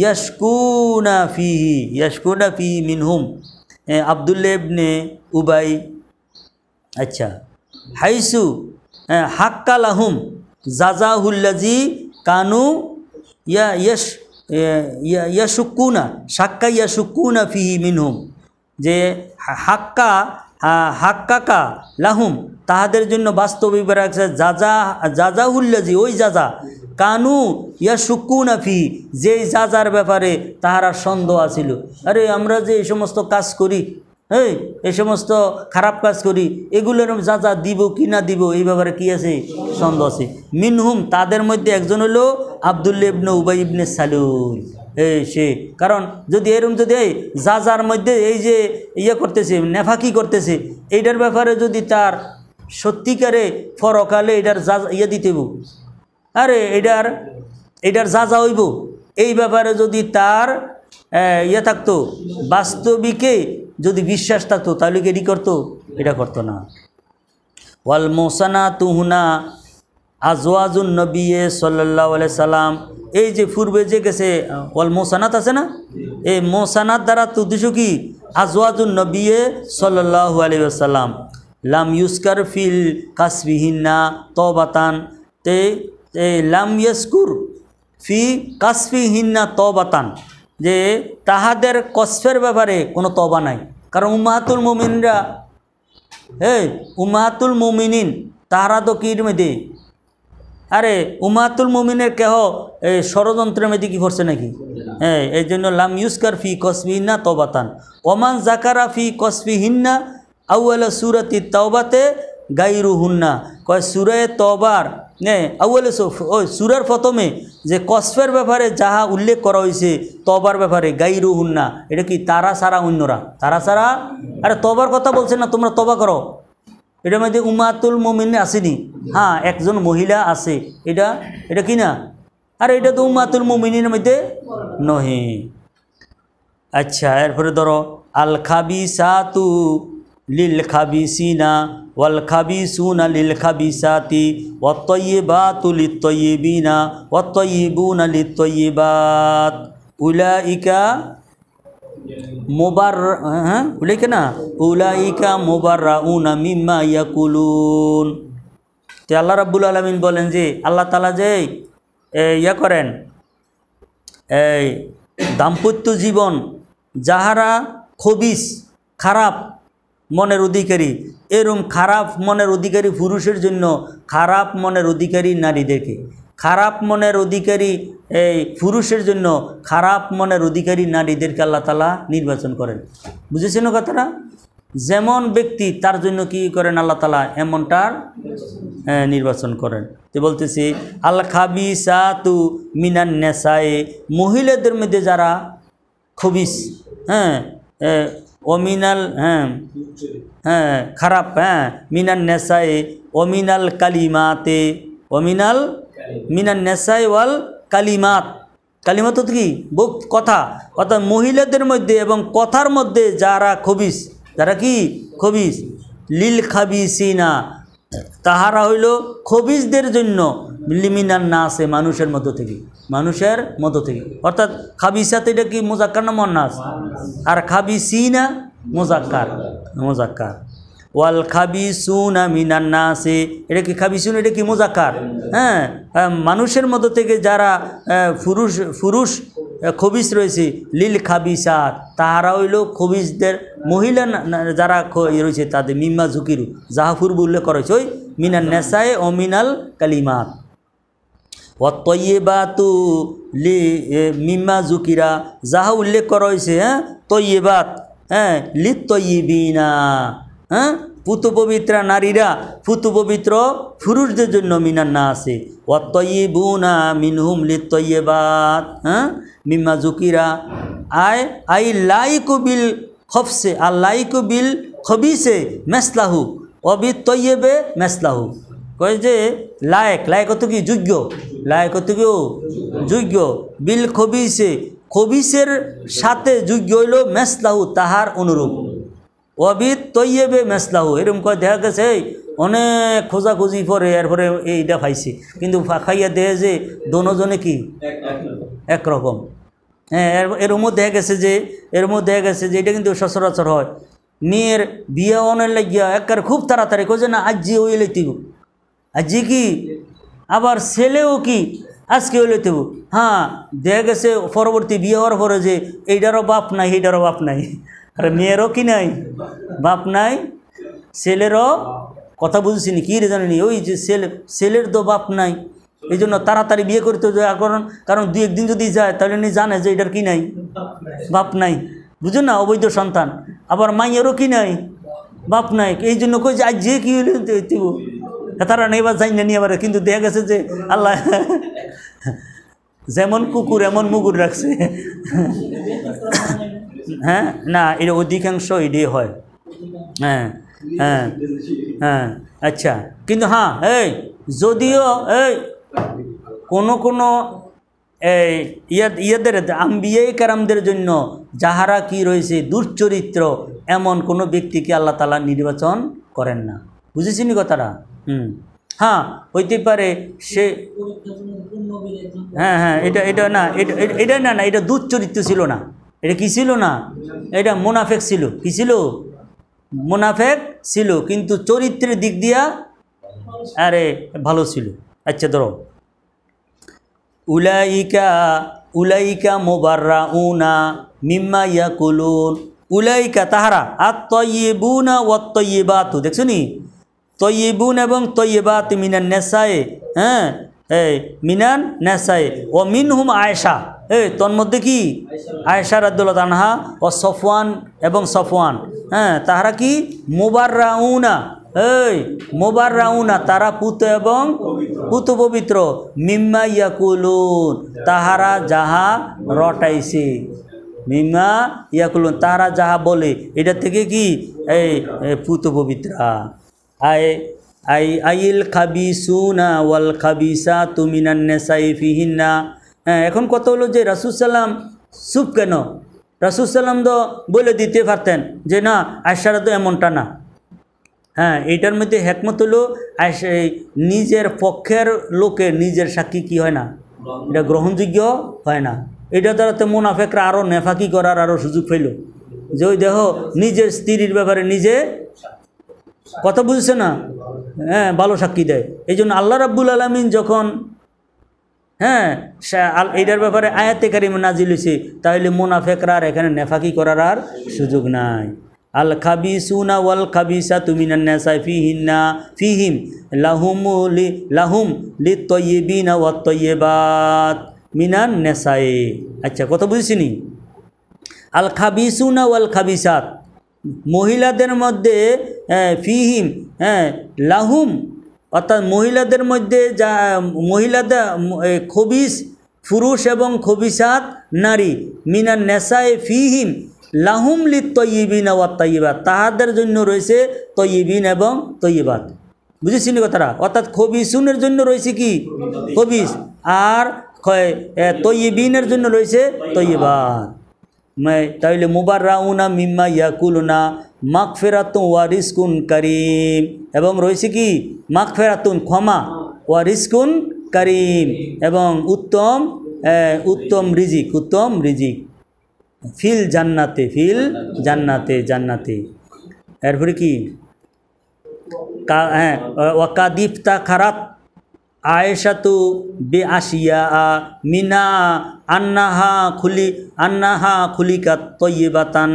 ইয়াসকুনা ফিহি ইয়াসকুনা ফিহি মিনহুম আবদুল্লা ইবনে উবাই আচ্ছা হাইসু হাক্কা লাহুম জাজাহুল্লাজি কানু ইয়া ইয়াস শুকুনা সাক্কা ইয়া ইয়াসুকুনা ফিহি মিনহুম যে হাক্কা হাক্কাকা লাহুম তাহাদের জন্য বাস্তব রাখছে যাজা জাজাহুল্লাজি ওই যাজা কানু ইয়া ফি যেই যাজার ব্যাপারে তাহারা সন্দেহ আছিল আরে আমরা যে এই সমস্ত কাজ করি এই এ সমস্ত খারাপ কাজ করি এগুলোর যা যা দিব কি না দিব এই ব্যাপারে কি আছে সন্দেহ আছে মিনহুম তাদের মধ্যে একজন হলো আবদুল্লা ইবনে উবাই ইবনে সালুল এই সে কারণ যদি এরম যদি এই যা যার মধ্যে এই যে ইয়ে করতেছে নেফাকি করতেছে এইটার ব্যাপারে যদি তার সত্যিকারে ফরকালে এটার যা ইয়ে দিতেব আরে এটার এটার যা যা হইব এই ব্যাপারে যদি তার ইয়ে থাকতো বাস্তবিকে যদি বিশ্বাস থাকতো তাহলে কি করত করতো এটা করতো না ওয়াল মোসানা তুহুনা আজওয়াজুন নবী সাল্লাহ সাল্লাম এই যে পূর্বে যে গেছে ওয়াল মোসানাত আছে না এই মোসানাত দ্বারা তো উদ্দেশ্য কি আজওয়াজুন নবী সাল্লাহ আলিয়াল্লাম লাম ইউস্কার ফিল কাসবিহিনা তবাতান তে লাম ইয়স্কুর ফি কাসফিহিনা তবাতান যে তাহাদের কষ্টের ব্যাপারে কোনো তবা নাই কারণ উমাহাতুল মুমিনরা হ্যাঁ উমাহাতুল মুমিনিন তাহারা তো কির মেদি আরে উমাহাতুল মুমিনের কেহ এই ষড়যন্ত্রের মেদি কি করছে নাকি হ্যাঁ এই জন্য লাম ইউস্কার ফি কসবিহিনা তবাতান ওমান জাকারা ফি কসবিহিনা আউ্লা সুরাতি তাওবাতে গাই রুহুন্না কয় সুরে তবার আউ্বালে ওই সুরের প্রথমে যে কসফের ব্যাপারে যাহা উল্লেখ করা হয়েছে তবার ব্যাপারে গাই রুহুন্না এটা কি তারা সারা অন্যরা তারা সারা আরে তবার কথা বলছে না তোমরা তবা করো এটার মধ্যে উমাতুল মমিন আসেনি হ্যাঁ একজন মহিলা আছে এটা এটা কি না আর এটা তো উমাতুল মমিনের মধ্যে নহে আচ্ছা এরপরে ধরো আল খাবি সাতু লিল খাবিসিনা ওয়াল খাবিসুনা লিল খাবিসাতি লি লিত্তয়িবিনা ওয়াত্তয়িবুনা উলা উলাইকা মোবার হ্যাঁ উলাইকা না উলাইকা মোবাররাউনা মিম্মা ইয়াকুলুন তো আল্লাহ রাব্বুল আলামিন বলেন যে আল্লাহ তালা যে ইয়া করেন এই দাম্পত্য জীবন যাহারা খবিস খারাপ মনের অধিকারী এরম খারাপ মনের অধিকারী পুরুষের জন্য খারাপ মনের অধিকারী নারীদেরকে খারাপ মনের অধিকারী এই পুরুষের জন্য খারাপ মনের অধিকারী নারীদেরকে আল্লাহ তালা নির্বাচন করেন বুঝেছেন কথাটা যেমন ব্যক্তি তার জন্য কি করেন আল্লাহ তালা এমনটার নির্বাচন করেন তো বলতেছি আল খাবি সাতু মিনান নেশায়ে মহিলাদের মধ্যে যারা খবিস হ্যাঁ অমিনাল হ্যাঁ হ্যাঁ খারাপ হ্যাঁ মিনান নেশাই অমিনাল কালিমাতে অমিনাল মিনান নেশাই ওয়াল কালিমাত কালিমাত কি কথা অর্থাৎ মহিলাদের মধ্যে এবং কথার মধ্যে যারা খবিস যারা কি খবিস লীল খাবি সিনা তাহারা হইল খবিসদের জন্য লিমিনার না আছে মানুষের মধ্য থেকে মানুষের মধ্য থেকে অর্থাৎ খাবিসাতে এটা কি মোজাক্কার না মন্নাস আর খাবি সি না মোজাক্কার মোজাক্কার ওয়াল খাবি না মিনার না আছে এটা কি খাবি সুন এটা কি মোজাক্কার হ্যাঁ মানুষের মধ্য থেকে যারা পুরুষ পুরুষ খবিস রয়েছে লীল খাবিসাত তাহারা হইল খবিসদের মহিলা যারা ইয়ে রয়েছে তাদের মিম্মা ঝুঁকির জাহাফুর উল্লেখ করেছে ওই মিনার নেশায় অমিনাল কালিমাত অতয়েবাতু লি মিমা জুকিরা যাহা উল্লেখ করা হয়েছে হ্যাঁ তৈবাত হ্যাঁ লি তৈবিনা হ্যাঁ পুতু পবিত্রা নারীরা পুতু পবিত্র পুরুষদের জন্য মিনার না আছে অতয়েবুনা মিনহুম লি তৈবাত হ্যাঁ মিমা জুকিরা আয় আই লাইকু বিল খফসে আর লাইকু বিল খবিসে মেসলাহু অবি তৈবে মেসলাহু কয় যে লায়ক লায়ক অত কি যোগ্য লায়ক অত কি যোগ্য বিল খবিসে খবিসের সাথে যোগ্য হইল মেসলাহু তাহার অনুরূপ অবিদ তৈবে মেসলাহু এরকম করে দেখা গেছে অনেক খোঁজাখুঁজি পরে এরপরে এইটা পাইছি কিন্তু খাইয়া দেয় যে দোনোজনে কি একরকম হ্যাঁ এর মধ্যে দেখা গেছে যে এর মধ্যে দেখা গেছে যে এটা কিন্তু সচরাচর হয় মেয়ের বিয়ে অনেক লাগিয়া একবার খুব তাড়াতাড়ি কোজে না আজ যে ওই লেতিব আজি কি আবার ছেলেও কি আজকে হলে তো হ্যাঁ দেখা গেছে পরবর্তী বিয়ে হওয়ার পরে যে এইটারও বাপ নাই এইটারও বাপ নাই আর মেয়েরও কি নাই বাপ নাই ছেলেরও কথা বুঝছি নি কী রে জানি ওই যে ছেলে ছেলের তো বাপ নাই এই জন্য তাড়াতাড়ি বিয়ে করতে যায় কারণ কারণ দু একদিন যদি যায় তাহলে উনি জানে যে এটার কি নাই বাপ নাই বুঝো না অবৈধ সন্তান আবার মাইয়েরও কি নাই বাপ নাই এই জন্য কই যে আজ যে কী হলে তারা নেই বা যাই না নিয়ে পারে কিন্তু দেখা গেছে যে আল্লাহ যেমন কুকুর এমন মুগুর রাখছে হ্যাঁ না এটা অধিকাংশ এটাই হয় হ্যাঁ হ্যাঁ হ্যাঁ আচ্ছা কিন্তু হ্যাঁ এই যদিও এই কোনো কোনো এই ইয়াদ ইয়াদের আম্বিয়াই কারামদের জন্য যাহারা কি রয়েছে দুশ্চরিত্র এমন কোনো ব্যক্তিকে আল্লাহ তালা নির্বাচন করেন না বুঝেছিনি কথাটা হুম হ্যাঁ হইতে পারে সে হ্যাঁ হ্যাঁ এটা এটা না এটা এটা না না এটা দুধ চরিত্র ছিল না এটা কী ছিল না এটা মোনাফেক ছিল কী ছিল মোনাফেক ছিল কিন্তু চরিত্রের দিক দিয়া আরে ভালো ছিল আচ্ছা ধরো উলাইকা উলাইকা মোবাররা উনা মিম্মা কুলুন উলাইকা তাহারা ইয়ে বাতু দেখছো নি তৈবুন এবং তৈবাত মিনান নেশায়ে হ্যাঁ মিনান নেশায়ে ও হুম আয়েশা এই তন্মধ্যে কি আয়েশা রাদ্দুল্লা তানহা ও সফওয়ান এবং সফওয়ান হ্যাঁ তাহারা কি মুবার রাউনা এই মোবার রাউনা তারা পুত এবং পুত পবিত্র মিম্মা ইয়াকুলুন তাহারা যাহা রটাইছে মিম্মা ইয়াকুলুন তাহারা যাহা বলে এটা থেকে কি এই পুত পবিত্রা আয় আই আইল খাবি সুনা ওয়াল খাবিসা তুমিনান্নে সাইফিহিনা হ্যাঁ এখন কত হলো যে রাসুসাল্লাম সুপ কেন রাসুসাল্লাম তো বলে দিতে পারতেন যে না আয়সারা তো এমনটা না হ্যাঁ এইটার মধ্যে হ্যাকমত হলো নিজের পক্ষের লোকের নিজের সাক্ষী কি হয় না এটা গ্রহণযোগ্য হয় না এটা দ্বারা তো মোনাফেকরা আরও নেফাকি করার আরও সুযোগ পেল যে ওই দেহ নিজের স্ত্রীর ব্যাপারে নিজে কথা বুঝছে না হ্যাঁ ভালো সাক্ষী দেয় এই জন্য আল্লাহ রাব্বুল আলমিন যখন হ্যাঁ এইটার ব্যাপারে আয়াতে কারিম নাজিল হয়েছে তাহলে মুনাফেকরা আর এখানে নেফাকি করার আর সুযোগ নাই আল খাবি সুনা ওয়াল সা তুমি না ফিহিম লি লাহুম লি না ওয়া তৈবাত মিনান নেশাই আচ্ছা কথা বুঝছিনি আল সুনা ওয়াল খাবিসাত মহিলাদের মধ্যে হ্যাঁ, ফিহিম হ্যাঁ লাহুম অর্থাৎ মহিলাদের মধ্যে যা মহিলাদের খবিস পুরুষ এবং খবিসাত নারী মিনা নেশায় ফিহিম লাহুম লি তৈবিন আবার তৈবাত তাহাদের জন্য রয়েছে তৈবিন এবং তৈবাত বুঝেছিলি কথাটা অর্থাৎ খবিসুনের জন্য রয়েছে কি খবিস আর তৈবিনের জন্য রয়েছে তৈবাত তাইলে রাউনা মিম্মা ইয়াকুলুনা মাক ফেরাতুন রিস্কুন করিম এবং রয়েছে কি মাক ফেরাতুন ক্ষমা রিস্কুন করিম এবং উত্তম উত্তম রিজিক উত্তম রিজিক ফিল জান্নাতে ফিল জান্নাতে জান্নাতে এরপরে কি হ্যাঁ দীপ্তা খারাপ আয়েশাতু বে আসিয়া মিনা আন্নাহা খুলি আন্নাহা খুলিকাত তৈবাতান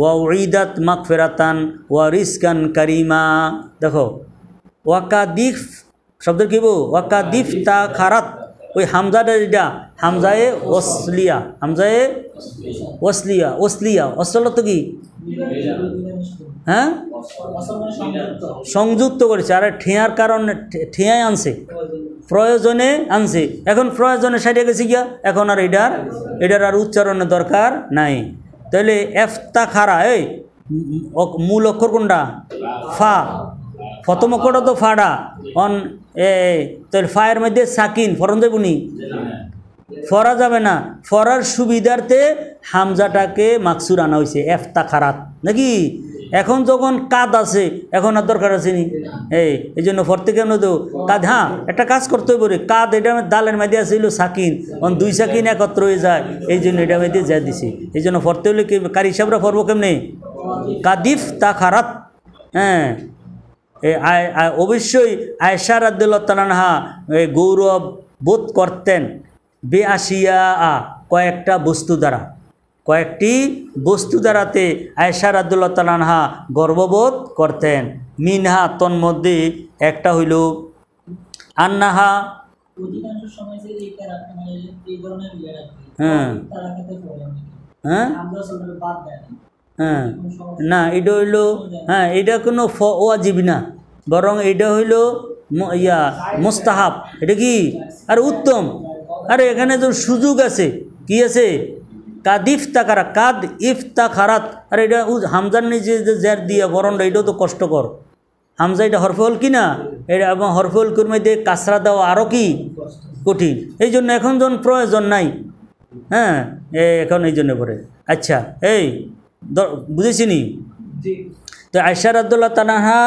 ওয়া ঈদাত মাকফেরাতান ওয়া রিসকান কারিমা দেখো ওয়াকাদিফ শব্দ কি ওয়াকা ওয়াকাদিফ তা খারাত ওই হামজাটা যেটা হামজায়ে অসলিয়া হামজায়ে অসলিয়া অসলিয়া অসল তো কি হ্যাঁ সংযুক্ত করেছে আর ঠেঁয়ার কারণে ঠেঁয়ায় আনছে প্রয়োজনে আনছে এখন প্রয়োজনে সাইডে গেছে গিয়া এখন আর এটার এটার আর উচ্চারণের দরকার নাই তাহলে এফতা খারা এই মূল অক্ষর কোনটা ফা প্রথম অক্ষরটা তো ফাডা অন এই ফায়ের মধ্যে সাকিন ফরন দেব নি ফরা যাবে না ফরার সুবিধার্থে হামজাটাকে মাকসুর আনা হয়েছে এফতা খারাত নাকি এখন যখন কাদ আছে এখন আর দরকার আছে নি এই এই জন্য ফরতে কেন তো কাদ হ্যাঁ একটা কাজ করতে বলে কাদ এটা দালের মাঝে আসছিল সাকিন অন দুই সাকিন একত্র হয়ে যায় এই জন্য এটা মাঝে যা দিছে এই জন্য ফরতে হলে কার হিসাবরা ফরবো কেমনি কাদিফ তা খারাত হ্যাঁ অবশ্যই আয়সা রাদুল্লাহা গৌরব বোধ করতেন বে আসিয়া আ কয়েকটা বস্তু দ্বারা কয়েকটি বস্তু দ্বারাতে আয়সার রাদুল্লাহ তালানহা গর্ববোধ করতেন মিনহা তন্মধ্যে একটা হইল আন্নাহা মানে ইয়ে হ্যাঁ হ্যাঁ হ্যাঁ না এটা হইল হ্যাঁ এটা কোনো ফ ওয়াজিব না বরং এটা হইল ইয়া মোস্তাহাব এটা কি আর উত্তম আর এখানে তো সুযোগ আছে কি আছে কাদ ইফতাকারা কাদ ইফতাখারাত আর এটা হামজার নিজে যে জ্যার দিয়ে বরং এটাও তো কষ্টকর হামজা এটা হরফল কি না এটা এবং হরফল কুর্মিতে কাসরা দেওয়া আরও কি কঠিন এই জন্য এখন যখন প্রয়োজন নাই হ্যাঁ এখন এই জন্য পরে আচ্ছা এই বুঝেছি নি তো আয়সার আবদুল্লাহ তানাহা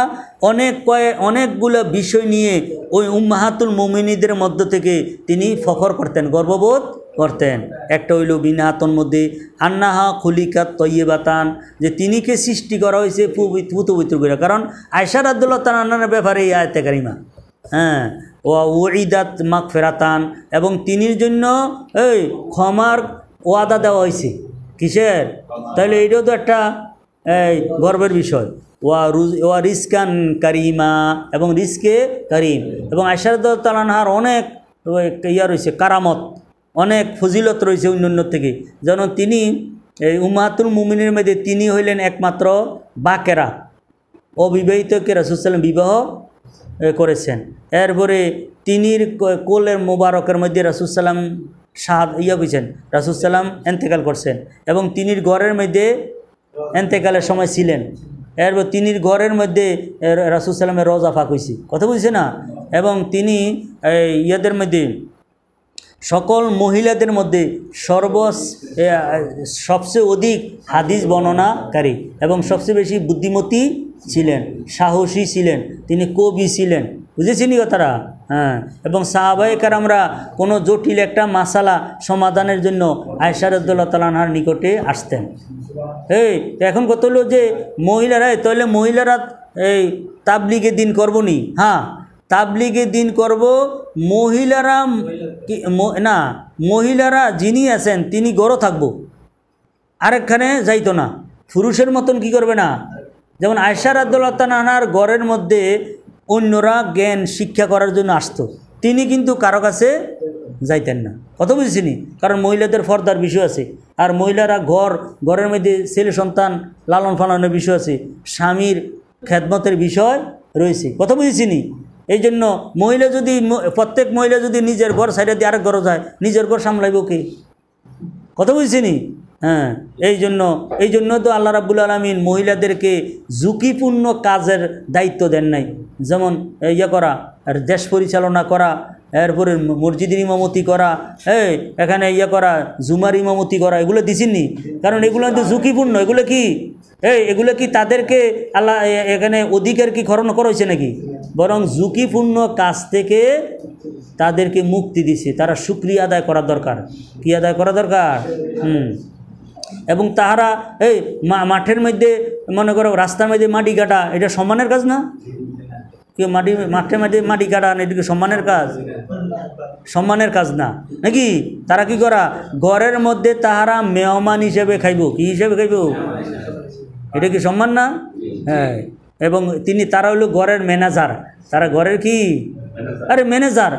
অনেক কয়ে অনেকগুলো বিষয় নিয়ে ওই উম্মাহাতুল মমিনীদের মধ্য থেকে তিনি ফখর করতেন গর্ববোধ করতেন একটা হইল বিনাতন মধ্যে আন্নাহা খলিকাত তৈবাতান যে তিনিকে সৃষ্টি করা হয়েছে পুত করে কারণ আয়সার আবদুল্লাহ তানাহার ব্যাপারে এই আয়তে কারিমা হ্যাঁ ও ওইদাত মাক ফেরাতান এবং তিনির জন্য এই ক্ষমার ওয়াদা দেওয়া হয়েছে কিসের তাহলে এটাও তো একটা গর্বের বিষয় ওয়া রুজ ওয়া রিস্কান কারিমা এবং রিস্কে কারিম এবং আশারদ তালানহার অনেক ইয়া রয়েছে কারামত অনেক ফজিলত রয়েছে অন্যান্য থেকে যেন তিনি এই উমাতুল মুমিনের মধ্যে তিনি হইলেন একমাত্র বাকেরা অবিবাহিতকে রাসুসাল্লাম বিবাহ করেছেন এরপরে তিনির কোলের মোবারকের মধ্যে রাসুসাল্লাম সাহাদ ইয়া হয়েছেন রাসুলসাল্লাম এনতেকাল করছেন এবং তিনির ঘরের মধ্যে এন্তেকালের সময় ছিলেন এরপর তিনির ঘরের মধ্যে রাসুলসাল্লামের রোজা ফাঁক হয়েছে কথা বুঝছে না এবং তিনি ইয়াদের মধ্যে সকল মহিলাদের মধ্যে সর্ব সবচেয়ে অধিক হাদিস বর্ণনাকারী এবং সবচেয়ে বেশি বুদ্ধিমতী ছিলেন সাহসী ছিলেন তিনি কবি ছিলেন বুঝেছিনি কথাটা হ্যাঁ এবং সাহাবাহিকার আমরা কোনো জটিল একটা মাসালা সমাধানের জন্য আয়সারদ্দোল্লা তালানহার নিকটে আসতেন এই এখন কত হলো যে মহিলারা তাহলে মহিলারা এই তাবলিগে দিন করবো নি হ্যাঁ তাবলিগে দিন করব মহিলারা না মহিলারা যিনি আছেন তিনি গড় থাকবো আরেকখানে যাইতো না পুরুষের মতন কি করবে না যেমন আয়সার আদুল্লাহ গড়ের মধ্যে অন্যরা জ্ঞান শিক্ষা করার জন্য আসতো তিনি কিন্তু কারো কাছে যাইতেন না কথা বুঝছিনি কারণ মহিলাদের ফর্দার বিষয় আছে আর মহিলারা ঘর ঘরের মধ্যে ছেলে সন্তান লালন পালনের বিষয় আছে স্বামীর খেদমতের বিষয় রয়েছে কথা বুঝেছিনি এই জন্য মহিলা যদি প্রত্যেক মহিলা যদি নিজের ঘর সাইডে দিয়ে আরেক ঘর যায় নিজের ঘর সামলাইব কে কথা বুঝছিনি হ্যাঁ এই জন্য এই জন্য তো আল্লাহ রাবুল আলমিন মহিলাদেরকে ঝুঁকিপূর্ণ কাজের দায়িত্ব দেন নাই যেমন ইয়ে করা আর দেশ পরিচালনা করা এরপরে মসজিদের ইমামতি করা হ্যাঁ এখানে ইয়ে করা জুমার ইমামতি করা এগুলো দিছিনি কারণ এগুলো তো ঝুঁকিপূর্ণ এগুলো কি এই এগুলো কি তাদেরকে আল্লাহ এখানে অধিকার কি খরণ করেছে নাকি বরং ঝুঁকিপূর্ণ কাজ থেকে তাদেরকে মুক্তি দিছে তারা সুক্রিয়া আদায় করা দরকার কি আদায় করা দরকার হুম এবং তাহারা এই মাঠের মধ্যে মনে করো রাস্তার মধ্যে মাটি কাটা এটা সম্মানের কাজ না কেউ মাটি মাঠের মধ্যে মাটি কাটান এটিকে সম্মানের কাজ সম্মানের কাজ না নাকি তারা কি করা ঘরের মধ্যে তাহারা মেহমান হিসেবে খাইব কি হিসেবে খাইব এটা কি সম্মান না হ্যাঁ এবং তিনি তারা হলো ঘরের ম্যানেজার তারা ঘরের কি আরে ম্যানেজার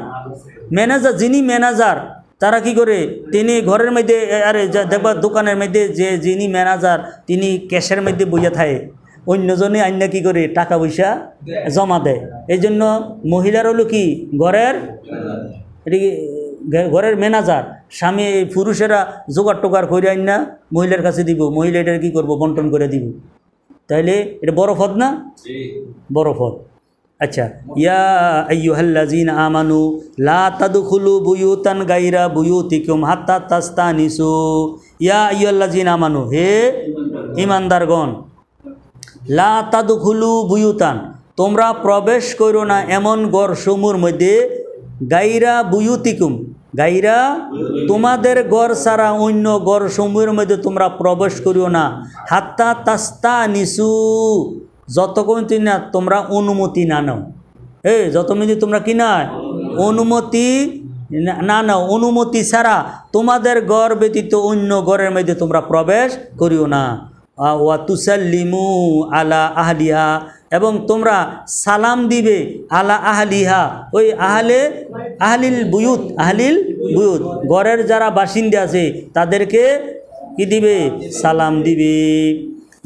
ম্যানেজার যিনি ম্যানেজার তারা কি করে তিনি ঘরের মধ্যে আরে দেখবা দোকানের মধ্যে যে যিনি ম্যানেজার তিনি ক্যাশের মধ্যে বইয়া থাকে অন্যজনে আইনা কি করে টাকা পয়সা জমা দেয় এই জন্য মহিলার হলো কি ঘরের ঘরের ম্যানেজার স্বামী পুরুষেরা জোগাড় টোগাড় করে আইনা মহিলার কাছে দিব মহিলা এটা কী করবো বন্টন করে দিব তাইলে এটা বড় ফদ না বড় ফদ আচ্ছা ইয়া আইয়ুহাল্লাযিনা আমানু লা তাদখুলু বুয়ুতান গায়রা বুয়ুতিকুম হাত্তা তাস্তানিসু ইয়া আইয়ুহাল্লাযিনা আমানু হে ইমানদারগণ লা তাদখুলু বুয়ুতান তোমরা প্রবেশ করো না এমন গড়সমূর মধ্যে গাইরা বুয়ুতিকুম গাইরা তোমাদের গড় ছাড়া অন্য গড়সমূহের মধ্যে তোমরা প্রবেশ করিও না হাত্তা তাস্তা নিসু যতক্ষণ না তোমরা অনুমতি না নাও এ যতক্ষণ তোমরা কি না অনুমতি না না অনুমতি ছাড়া তোমাদের গড় ব্যতীত অন্য গড়ের মধ্যে তোমরা প্রবেশ করিও না ওয়া তুসাল্লিমু আলা আহলিহা এবং তোমরা সালাম দিবে আলা আহলিহা ওই আহলে আহলিল বুয়ুত আহলিল বুয়ুত গড়ের যারা বাসিন্দা আছে তাদেরকে কি দিবে সালাম দিবে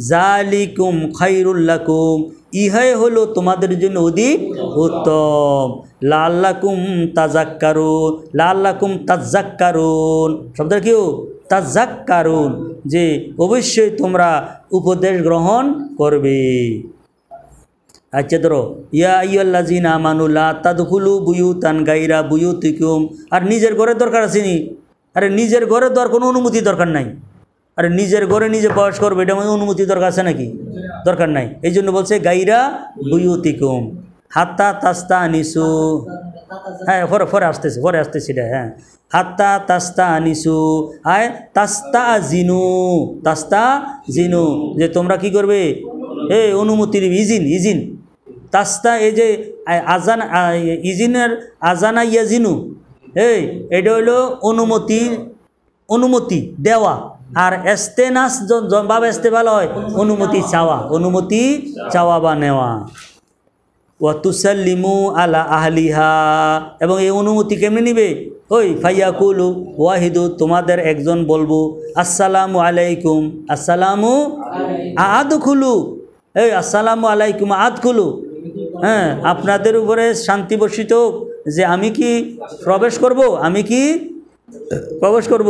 জালিকুম খাইরুল্লাকুম ইহাই হলো তোমাদের জন্য অধিক উত্তম লাল্লাকুম তাজাক্কারুন লাল্লাকুম তাজাক্কারুন শব্দ কেউ তাজাক্কারুন যে অবশ্যই তোমরা উপদেশ গ্রহণ করবে আচ্ছা ধরো ইয়া ইয়াল্লাজিন আমানুল্লা বুয়ু বুয়ুতান গাইরা বুয়ুতিকুম আর নিজের ঘরের দরকার আছে নি আরে নিজের ঘরের তো আর কোনো অনুমতি দরকার নাই আর নিজের ঘরে নিজে প্রবেশ করবে এটা আমাদের অনুমতি দরকার আছে নাকি দরকার নাই এই জন্য বলছে গাইরা বুয়ুতিকুম হাত্তা তাস্তা নিসু হ্যাঁ ফরে ফরে আসতেছে ফরে আসতেছি এটা হ্যাঁ হাত্তা তাস্তা নিসু আয় তাস্তা জিনু তাস্তা জিনু যে তোমরা কি করবে এই অনুমতি ইজিন ইজিন তাস্তা এই যে আজান ইজিনের আজানা ইয়াজিনু এই এটা হলো অনুমতি অনুমতি দেওয়া আর এস্তেনাস জবাব ভালো হয় অনুমতি চাওয়া অনুমতি চাওয়া বা নেওয়া ওয়াতুসাল্লিমু আলা আহলিহা এবং এই অনুমতি কেমনি নিবে ওই কুলু ওয়াহিদু তোমাদের একজন বলবো আসসালামু আলাইকুম আসসালামু আদ খুলু এই আসসালামু আলাইকুম আদ খুলু হ্যাঁ আপনাদের উপরে শান্তি বর্ষিত যে আমি কি প্রবেশ করব আমি কি প্রবেশ করব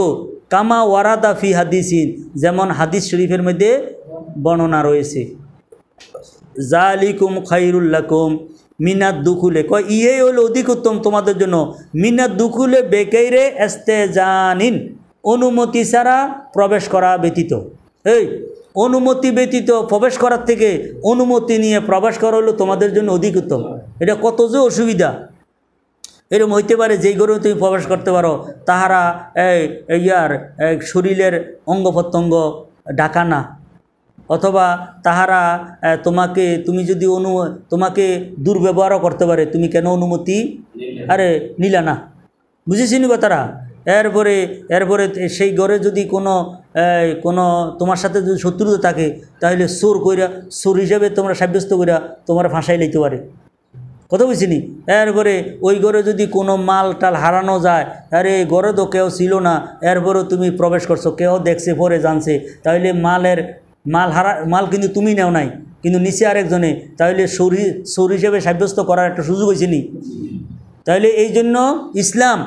কামা ওয়ারাদা ফি হাদিসিন যেমন হাদিস শরীফের মধ্যে বর্ণনা রয়েছে জালিকুম খাইরুল্লাকুম মিনাত দুকুলে কয় ইয়ে হলো অধিক উত্তম তোমাদের জন্য মিনাত দুকুলে বেকেইরে এস্তে জানিন অনুমতি ছাড়া প্রবেশ করা ব্যতীত এই অনুমতি ব্যতীত প্রবেশ করার থেকে অনুমতি নিয়ে প্রবেশ করা হলো তোমাদের জন্য অধিক উত্তম এটা কত যে অসুবিধা এরম হইতে পারে যেই গরু তুমি প্রবেশ করতে পারো তাহারা এই ইয়ার শরীরের অঙ্গ প্রত্যঙ্গ ডাকা না অথবা তাহারা তোমাকে তুমি যদি অনু তোমাকে দুর্ব্যবহারও করতে পারে তুমি কেন অনুমতি আরে নিলা না বুঝেছিনি তারা এরপরে এরপরে সেই ঘরে যদি কোনো কোনো তোমার সাথে যদি শত্রুতা থাকে তাহলে সোর কইরা সোর হিসাবে তোমরা সাব্যস্ত কইরা তোমরা ফাঁসাই লইতে পারে কথা বুঝিনি এরপরে ওই ঘরে যদি কোনো মাল টাল হারানো যায় এই ঘরে তো কেউ ছিল না এরপরেও তুমি প্রবেশ করছো কেউ দেখছে পরে জানছে তাহলে মালের মাল হারা মাল কিন্তু তুমি নেও নাই কিন্তু নিচে আরেকজনে তাহলে সুর সুর হিসেবে সাব্যস্ত করার একটা সুযোগ নি তাহলে এই জন্য ইসলাম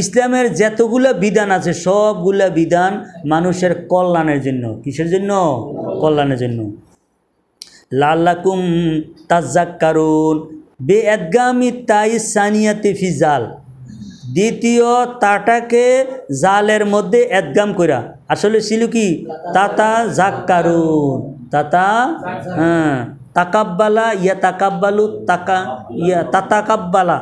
ইসলামের যতগুলো বিধান আছে সবগুলা বিধান মানুষের কল্যাণের জন্য কিসের জন্য কল্যাণের জন্য লাল্লাকুম তাজ্জাক কারুন বে তাই সানিয়াতে ফিজাল দ্বিতীয় তাটাকে জালের মধ্যে এদগাম করা আসলে ছিল কি তাতা জাক্কারুন তাতা হ্যাঁ তাকাব্বালা ইয়া তাকাব্বালু তাকা ইয়া তাতাকাব্বালা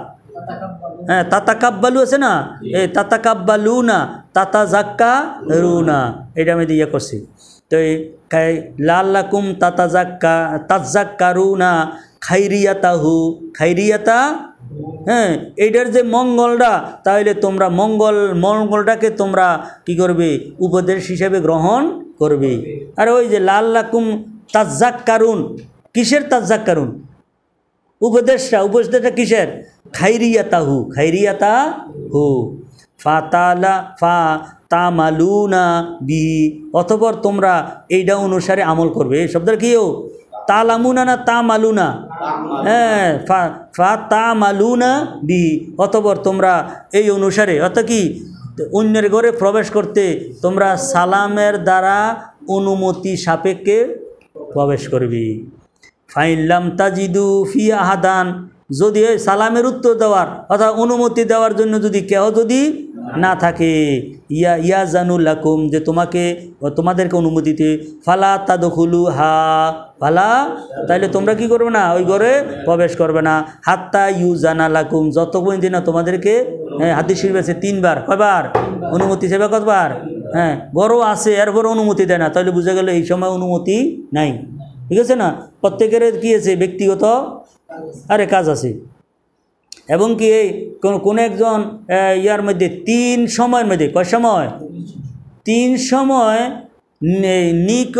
হ্যাঁ তাতাকাব্বালু আছে না এ তাতাকাব্বালু না তাতা জাক্কা রু না এটা আমি ইয়ে করছি তো লাল্লাকুম তাতা জাক্কা রু না হু খাইরিয়াতা হ্যাঁ এইটার যে মঙ্গলটা তাহলে তোমরা মঙ্গল মঙ্গলটাকে তোমরা কি করবে উপদেশ হিসেবে গ্রহণ করবে আর ওই যে লাল লাকুম তাজ্জাক কারুন কিসের তাজ্জাক কারুন উপদেশটা উপদেশটা কিসের হু খাইরিয়াতা হু ফাতালা ফা তামালুনা বি অথবর তোমরা এইটা অনুসারে আমল করবে এই শব্দটা ও তালামুনা না তা মালুনা হ্যাঁ ফা তা মালুনা বিহি অতবর তোমরা এই অনুসারে অত কি অন্যের ঘরে প্রবেশ করতে তোমরা সালামের দ্বারা অনুমতি সাপেক্ষে প্রবেশ করবি ফাইল্লাম তাজিদু ফি আহাদান যদি সালামের উত্তর দেওয়ার অর্থাৎ অনুমতি দেওয়ার জন্য যদি কেহ যদি না থাকে ইয়া ইয়া জানু লাকুম যে তোমাকে তোমাদেরকে অনুমতিতে ফালা দখলু হা ফালা তাইলে তোমরা কি করবে না ওই ঘরে প্রবেশ করবে না হাত্তা ইউ জানা লাকুম যত পর্যন্ত না তোমাদেরকে হ্যাঁ হাতি শরীফ আছে তিনবার কয়বার অনুমতি সেবা কতবার হ্যাঁ ঘরও আছে এরপরও অনুমতি দেয় না তাহলে বুঝে গেল এই সময় অনুমতি নাই ঠিক আছে না প্রত্যেকের কী আছে ব্যক্তিগত আরে কাজ আছে এবং কি কোন একজন ইয়ার মধ্যে তিন সময়ের মধ্যে কয় সময় তিন সময় নিক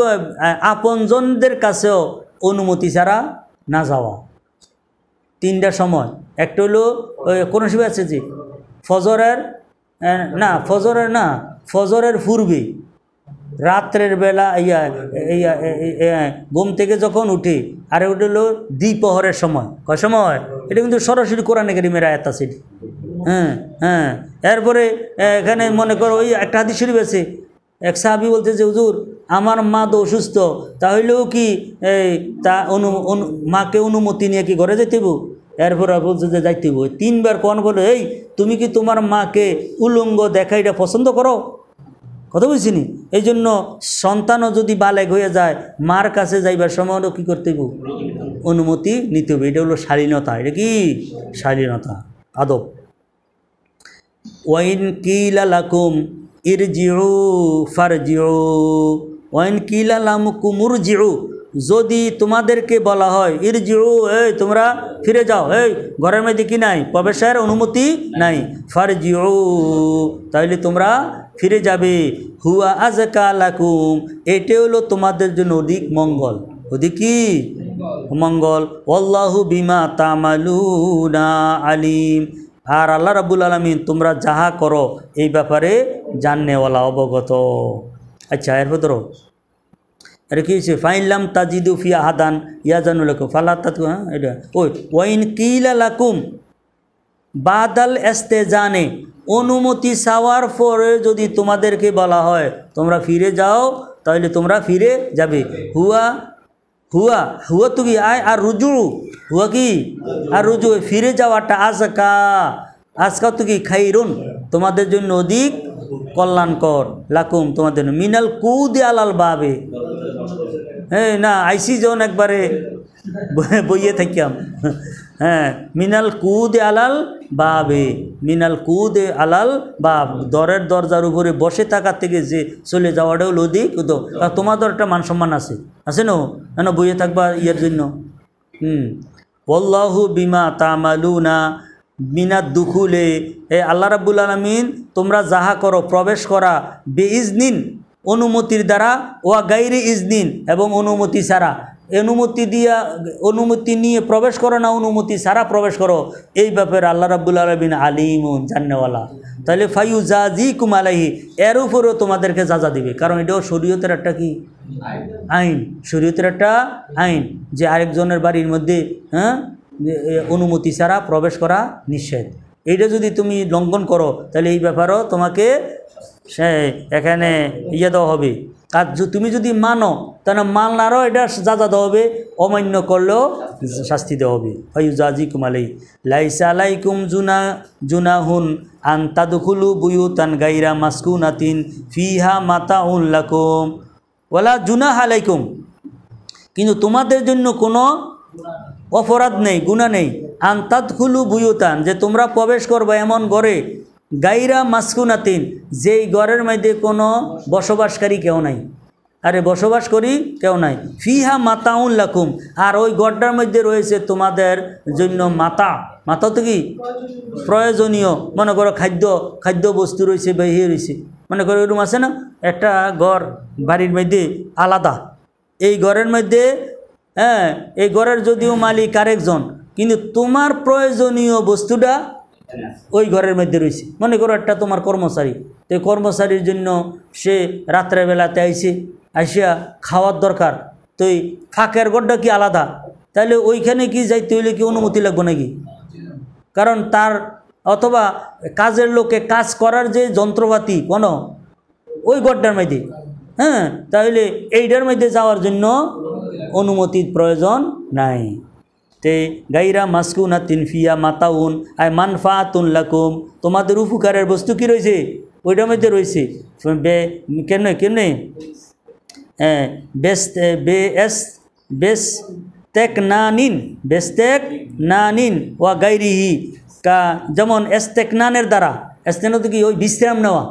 আপনজনদের কাছেও অনুমতি ছাড়া না যাওয়া তিনটা সময় একটা হলো কোন সময় আছে যে ফজরের না ফজরের না ফজরের পূর্বে রাত্রের বেলা ইয়া ইয়া ঘুম থেকে যখন উঠি আর ওটা হলো সময় ক সময় এটা কিন্তু সরাসরি কোরআনে কারিমের আয়াত আছে হ্যাঁ হ্যাঁ এরপরে এখানে মনে করো ওই একটা হাতি শুরু আছে এক সাহাবি বলছে যে হুজুর আমার মা তো অসুস্থ তাহলেও কি এই তা অনু মাকে অনুমতি নিয়ে কি ঘরে যেতেব এরপর বলছে যে যাইতেব তিনবার কন বলে এই তুমি কি তোমার মাকে উলঙ্গ দেখা এটা পছন্দ করো কথা বুঝিনি এই জন্য সন্তানও যদি বালেগ হয়ে যায় মার কাছে যাইবার সময়ও কী করতে হইব অনুমতি নিতে হবে এটা হলো শালীনতা এটা কি শালীনতা আদব ওয়াইন কিলা লাকুম ইর জিউ ফার জিউ ওয়াইন কিলা লামুকুমুর জিউ যদি তোমাদেরকে বলা হয় ইরজিউ এই তোমরা ফিরে যাও এই ঘরের মধ্যে কি নাই প্রবেশের অনুমতি নাই ফারজিউ তাহলে তোমরা ফিরে যাবে হুয়া আজকা লাকুম এটা হলো তোমাদের জন্য অধিক মঙ্গল অধিক কি মঙ্গল অল্লাহু বিমা তামালুনা আলিম আর আল্লাহ রাবুল আলমিন তোমরা যাহা করো এই ব্যাপারে জাননেওয়ালা অবগত আচ্ছা এর ভদ্র এটা কি হয়েছে ফাইনলাম তাজিদু হাদান ইয়াজানু লাকু ফালা তাত হ্যাঁ এটা ওই ওয়াইন কিলা লাকুম বাদাল এস্তে জানে অনুমতি চাওয়ার পরে যদি তোমাদেরকে বলা হয় তোমরা ফিরে যাও তাহলে তোমরা ফিরে যাবে হুয়া হুয়া হুয়া তুমি আয় আর রুজু হুয়া কি আর রুজু ফিরে যাওয়াটা আজকা আজকা তো খাই খাইরুন তোমাদের জন্য অধিক কল্যাণকর লাকুম তোমাদের মিনাল কুদে আলাল বাবে হ্যাঁ না আইসি যখন একবারে বইয়ে থাকিয়াম হ্যাঁ মিনাল কুদ আলাল বাবে মিনাল কুদ আলাল বাব দরের দরজার উপরে বসে থাকার থেকে যে চলে যাওয়াটাও লদি কুদো তো তোমাদের একটা মান সম্মান আছে আছে না না বইয়ে থাকবা ইয়ের জন্য হুম ওল্লাহু বিমা তামালু না মিনা দুখুলে এ আল্লাহ রাবুল আলমিন তোমরা যাহা করো প্রবেশ করা বেইজনিন অনুমতির দ্বারা ওয়া গাইরে ইজদিন এবং অনুমতি ছাড়া অনুমতি দিয়া অনুমতি নিয়ে প্রবেশ করো না অনুমতি সারা প্রবেশ করো এই ব্যাপারে আল্লাহ রাবুল আলমিন আলিমুন জান্নেওয়ালা তাহলে ফাইউ জি কুমালাহি এর উপরেও তোমাদেরকে যাজা দিবে কারণ এটাও শরীয়তের একটা কি আইন শরীয়তের একটা আইন যে আরেকজনের বাড়ির মধ্যে হ্যাঁ অনুমতি ছাড়া প্রবেশ করা নিষেধ এটা যদি তুমি লঙ্ঘন করো তাহলে এই ব্যাপারও তোমাকে সে এখানে ইয়ে দেওয়া হবে আর তুমি যদি মানো তাহলে মানলারও এটা যা দেওয়া হবে অমান্য করলেও শাস্তি দেওয়া হবে ফাইজাজি লাইসা লাইসালাইকুম জুনা জুনা হুন আন বুয়ু বুয়ুতান গাইরা মাস্কু ফি ফিহা মাতা উল্লাকুম ওলা জুনা হালাইকুম কিন্তু তোমাদের জন্য কোনো অপরাধ নেই গুণা নেই আন খুলু বুয়ুতান যে তোমরা প্রবেশ করবে এমন ঘরে গাইরা মাসকুনাতিন যেই ঘরের মধ্যে কোনো বসবাসকারী কেউ নাই আরে বসবাস করি কেউ নাই ফিহা মাতাউন লাকুম আর ওই গড্ডার মধ্যে রয়েছে তোমাদের জন্য মাতা মাতা তো কি প্রয়োজনীয় মনে করো খাদ্য খাদ্য বস্তু রয়েছে বেহিয়ে রয়েছে মনে করো রুম আছে না একটা ঘর বাড়ির মধ্যে আলাদা এই ঘরের মধ্যে হ্যাঁ এই ঘরের যদিও মালিক আরেকজন কিন্তু তোমার প্রয়োজনীয় বস্তুটা ওই ঘরের মধ্যে রয়েছে মনে করো একটা তোমার কর্মচারী তো কর্মচারীর জন্য সে রাত্রেবেলাতে আইসে আইসিয়া খাওয়ার দরকার তো ফাঁকের ঘরটা কি আলাদা তাহলে ওইখানে কি যাইতে হইলে কি অনুমতি লাগবে নাকি কারণ তার অথবা কাজের লোকে কাজ করার যে যন্ত্রপাতি কোন ওই গড্ডার মধ্যে হ্যাঁ তাহলে এইটার মধ্যে যাওয়ার জন্য অনুমতির প্রয়োজন নাই তে গাইরা আর তিনফিয়া মাতাউন আয় মানফা লাকুম তোমাদের উপকারের বস্তু কি রয়েছে ওইটার মধ্যে রয়েছে বে কেন কেন বেস বে এস বেস তেক না নিন বেস্তেক না নিন ওয়া গাইরিহি কা যেমন এস্তেকনানের দ্বারা এস্তেন মানে তো কি ওই বিশ্রাম নেওয়া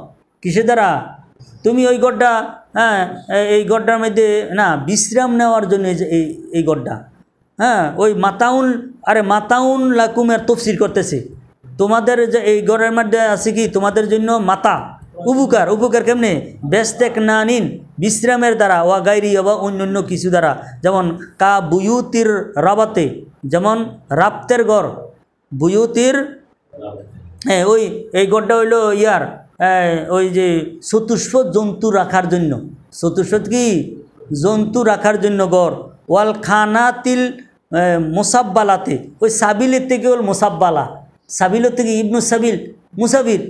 কিসের দ্বারা তুমি ওই গড্ডা হ্যাঁ এই গড্ডার মধ্যে না বিশ্রাম নেওয়ার জন্য এই এই গড্ডা হ্যাঁ ওই মাতাউন আরে মাতাউন লাকুমের তফসির করতেছি তোমাদের যে এই ঘরের মধ্যে আছে কি তোমাদের জন্য মাতা উপকার উপকার কেমনে বেস্তেক না নিন বিশ্রামের দ্বারা ওয়া গাইরি বা অন্য অন্য কিছু দ্বারা যেমন কা বুয়ুতির রাবাতে যেমন রাপ্তের গড় বুয়ুতির হ্যাঁ ওই এই গড়টা হইল ইয়ার ওই যে চতুষ্প জন্তু রাখার জন্য চতুষ্প কি জন্তু রাখার জন্য গড় ওয়াল খানাতিল মোসাব্বালাতে ওই সাবিলের থেকে হল মোসাব্বালা সাবিলের থেকে ইবনু সাবিল মুসাবির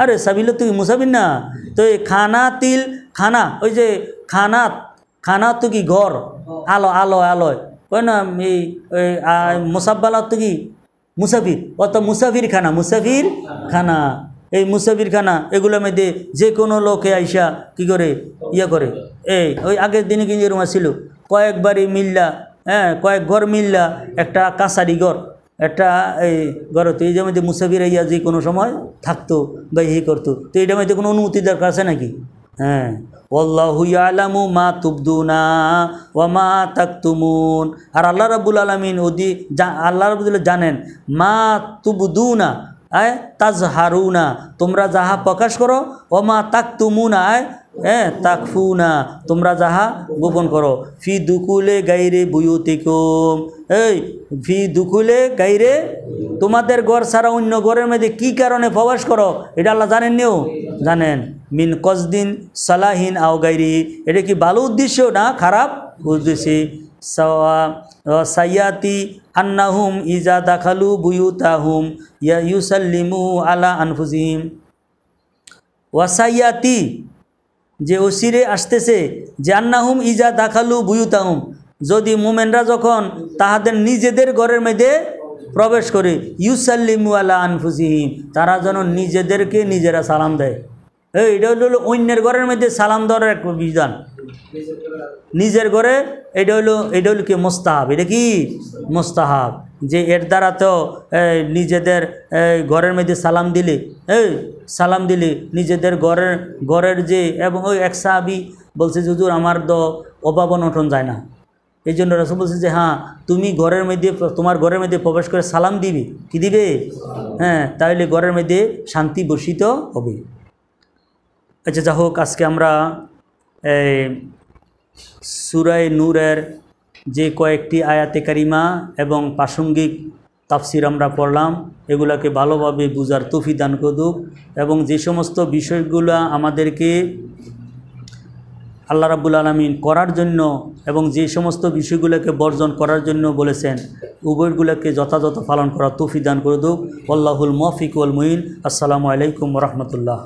আরে সাবিলের থেকে মুসাবির না তো এই খানা তিল খানা ওই যে খানাত খানা তো কি ঘর আলো আলো আলোয় ওই না এই মোসাব্বালা তো কি মুসাফির অত মুসাফির খানা মুসাফির খানা এই মুসাফির খানা এগুলোর মধ্যে যে কোনো লোকে আইসা কি করে ইয়ে করে এই ওই আগের দিনে কিন্তু এরকম ছিল কয়েকবারই মিল্লা হ্যাঁ কয়েক ঘর মিললা একটা কাঁসারি ঘর একটা এই ঘর তো এইটার মধ্যে মুসাফির ইয়া যে কোনো সময় থাকতো বা ইয়ে করতো তো এইটার মধ্যে কোনো অনুমতি দরকার আছে নাকি হ্যাঁ অল্লাহু আলামু মা তুবদুনা ও মা তাকতুমুন আর আল্লাহ রাবুল আলমিন ওদি আল্লাহ রাবুল জানেন মা তুবদুনা আয় তাজ হারুনা তোমরা যাহা প্রকাশ করো মা তাক তুমুনা আয় হ্যাঁ না তোমরা যাহা গোপন করো ফি দুকুলে গাইরে বুয়ুতিকুম এই ফি দুকুলে গাইরে তোমাদের ঘর ছাড়া অন্য ঘরের মধ্যে কি কারণে প্রবেশ করো এটা আল্লাহ জানেন নিও জানেন মিন কসদিন সালাহিন আও গাইরি এটা কি ভালো উদ্দেশ্য না খারাপ উদ্দেশ্যে সাইয়াতি আন্নাহুম ইজা দাখালু বুয়ুতাহুম ইয়া ইউসাল্লিমু আলা আনফুজিম ওয়াসাইয়াতি যে ওসিরে আসতেছে যে আন্নাহুম ইজা দাখালু বুয়ুতাহুম যদি মোমেনরা যখন তাহাদের নিজেদের ঘরের মধ্যে প্রবেশ করে ইউসাল্লিমু আলা আনফুজিহিম তারা যেন নিজেদেরকে নিজেরা সালাম দেয় এই এটা হলো অন্যের ঘরের মধ্যে সালাম দেওয়ার এক বিধান নিজের ঘরে এটা হইলো এটা হইলো কি মোস্তাহাব এটা কি মোস্তাহাব যে এর দ্বারা তো নিজেদের ঘরের মধ্যে সালাম দিলে এই সালাম দিলে নিজেদের ঘরের ঘরের যে এবং ওই এক সাহাবি বলছে জুজুর আমার তো অভাব অনটন যায় না এই জন্য রসম বলছে যে হ্যাঁ তুমি ঘরের মধ্যে তোমার ঘরের মধ্যে প্রবেশ করে সালাম দিবি কি দিবে হ্যাঁ তাহলে ঘরের মধ্যে শান্তি বর্ষিত হবে আচ্ছা যা হোক আজকে আমরা সুরাই নূরের যে কয়েকটি আয়াতে কারিমা এবং প্রাসঙ্গিক তাফসির আমরা পড়লাম এগুলাকে ভালোভাবে বুঝার তফি দান করুক এবং যে সমস্ত বিষয়গুলো আমাদেরকে আল্লাহ রাবুল আলমিন করার জন্য এবং যে সমস্ত বিষয়গুলোকে বর্জন করার জন্য বলেছেন উভয়গুলোকে যথাযথ পালন করার তফি দান করে দুক আল্লাহুল মফিকুল উল মুইন আসসালামু আলাইকুম রহমতুল্লাহ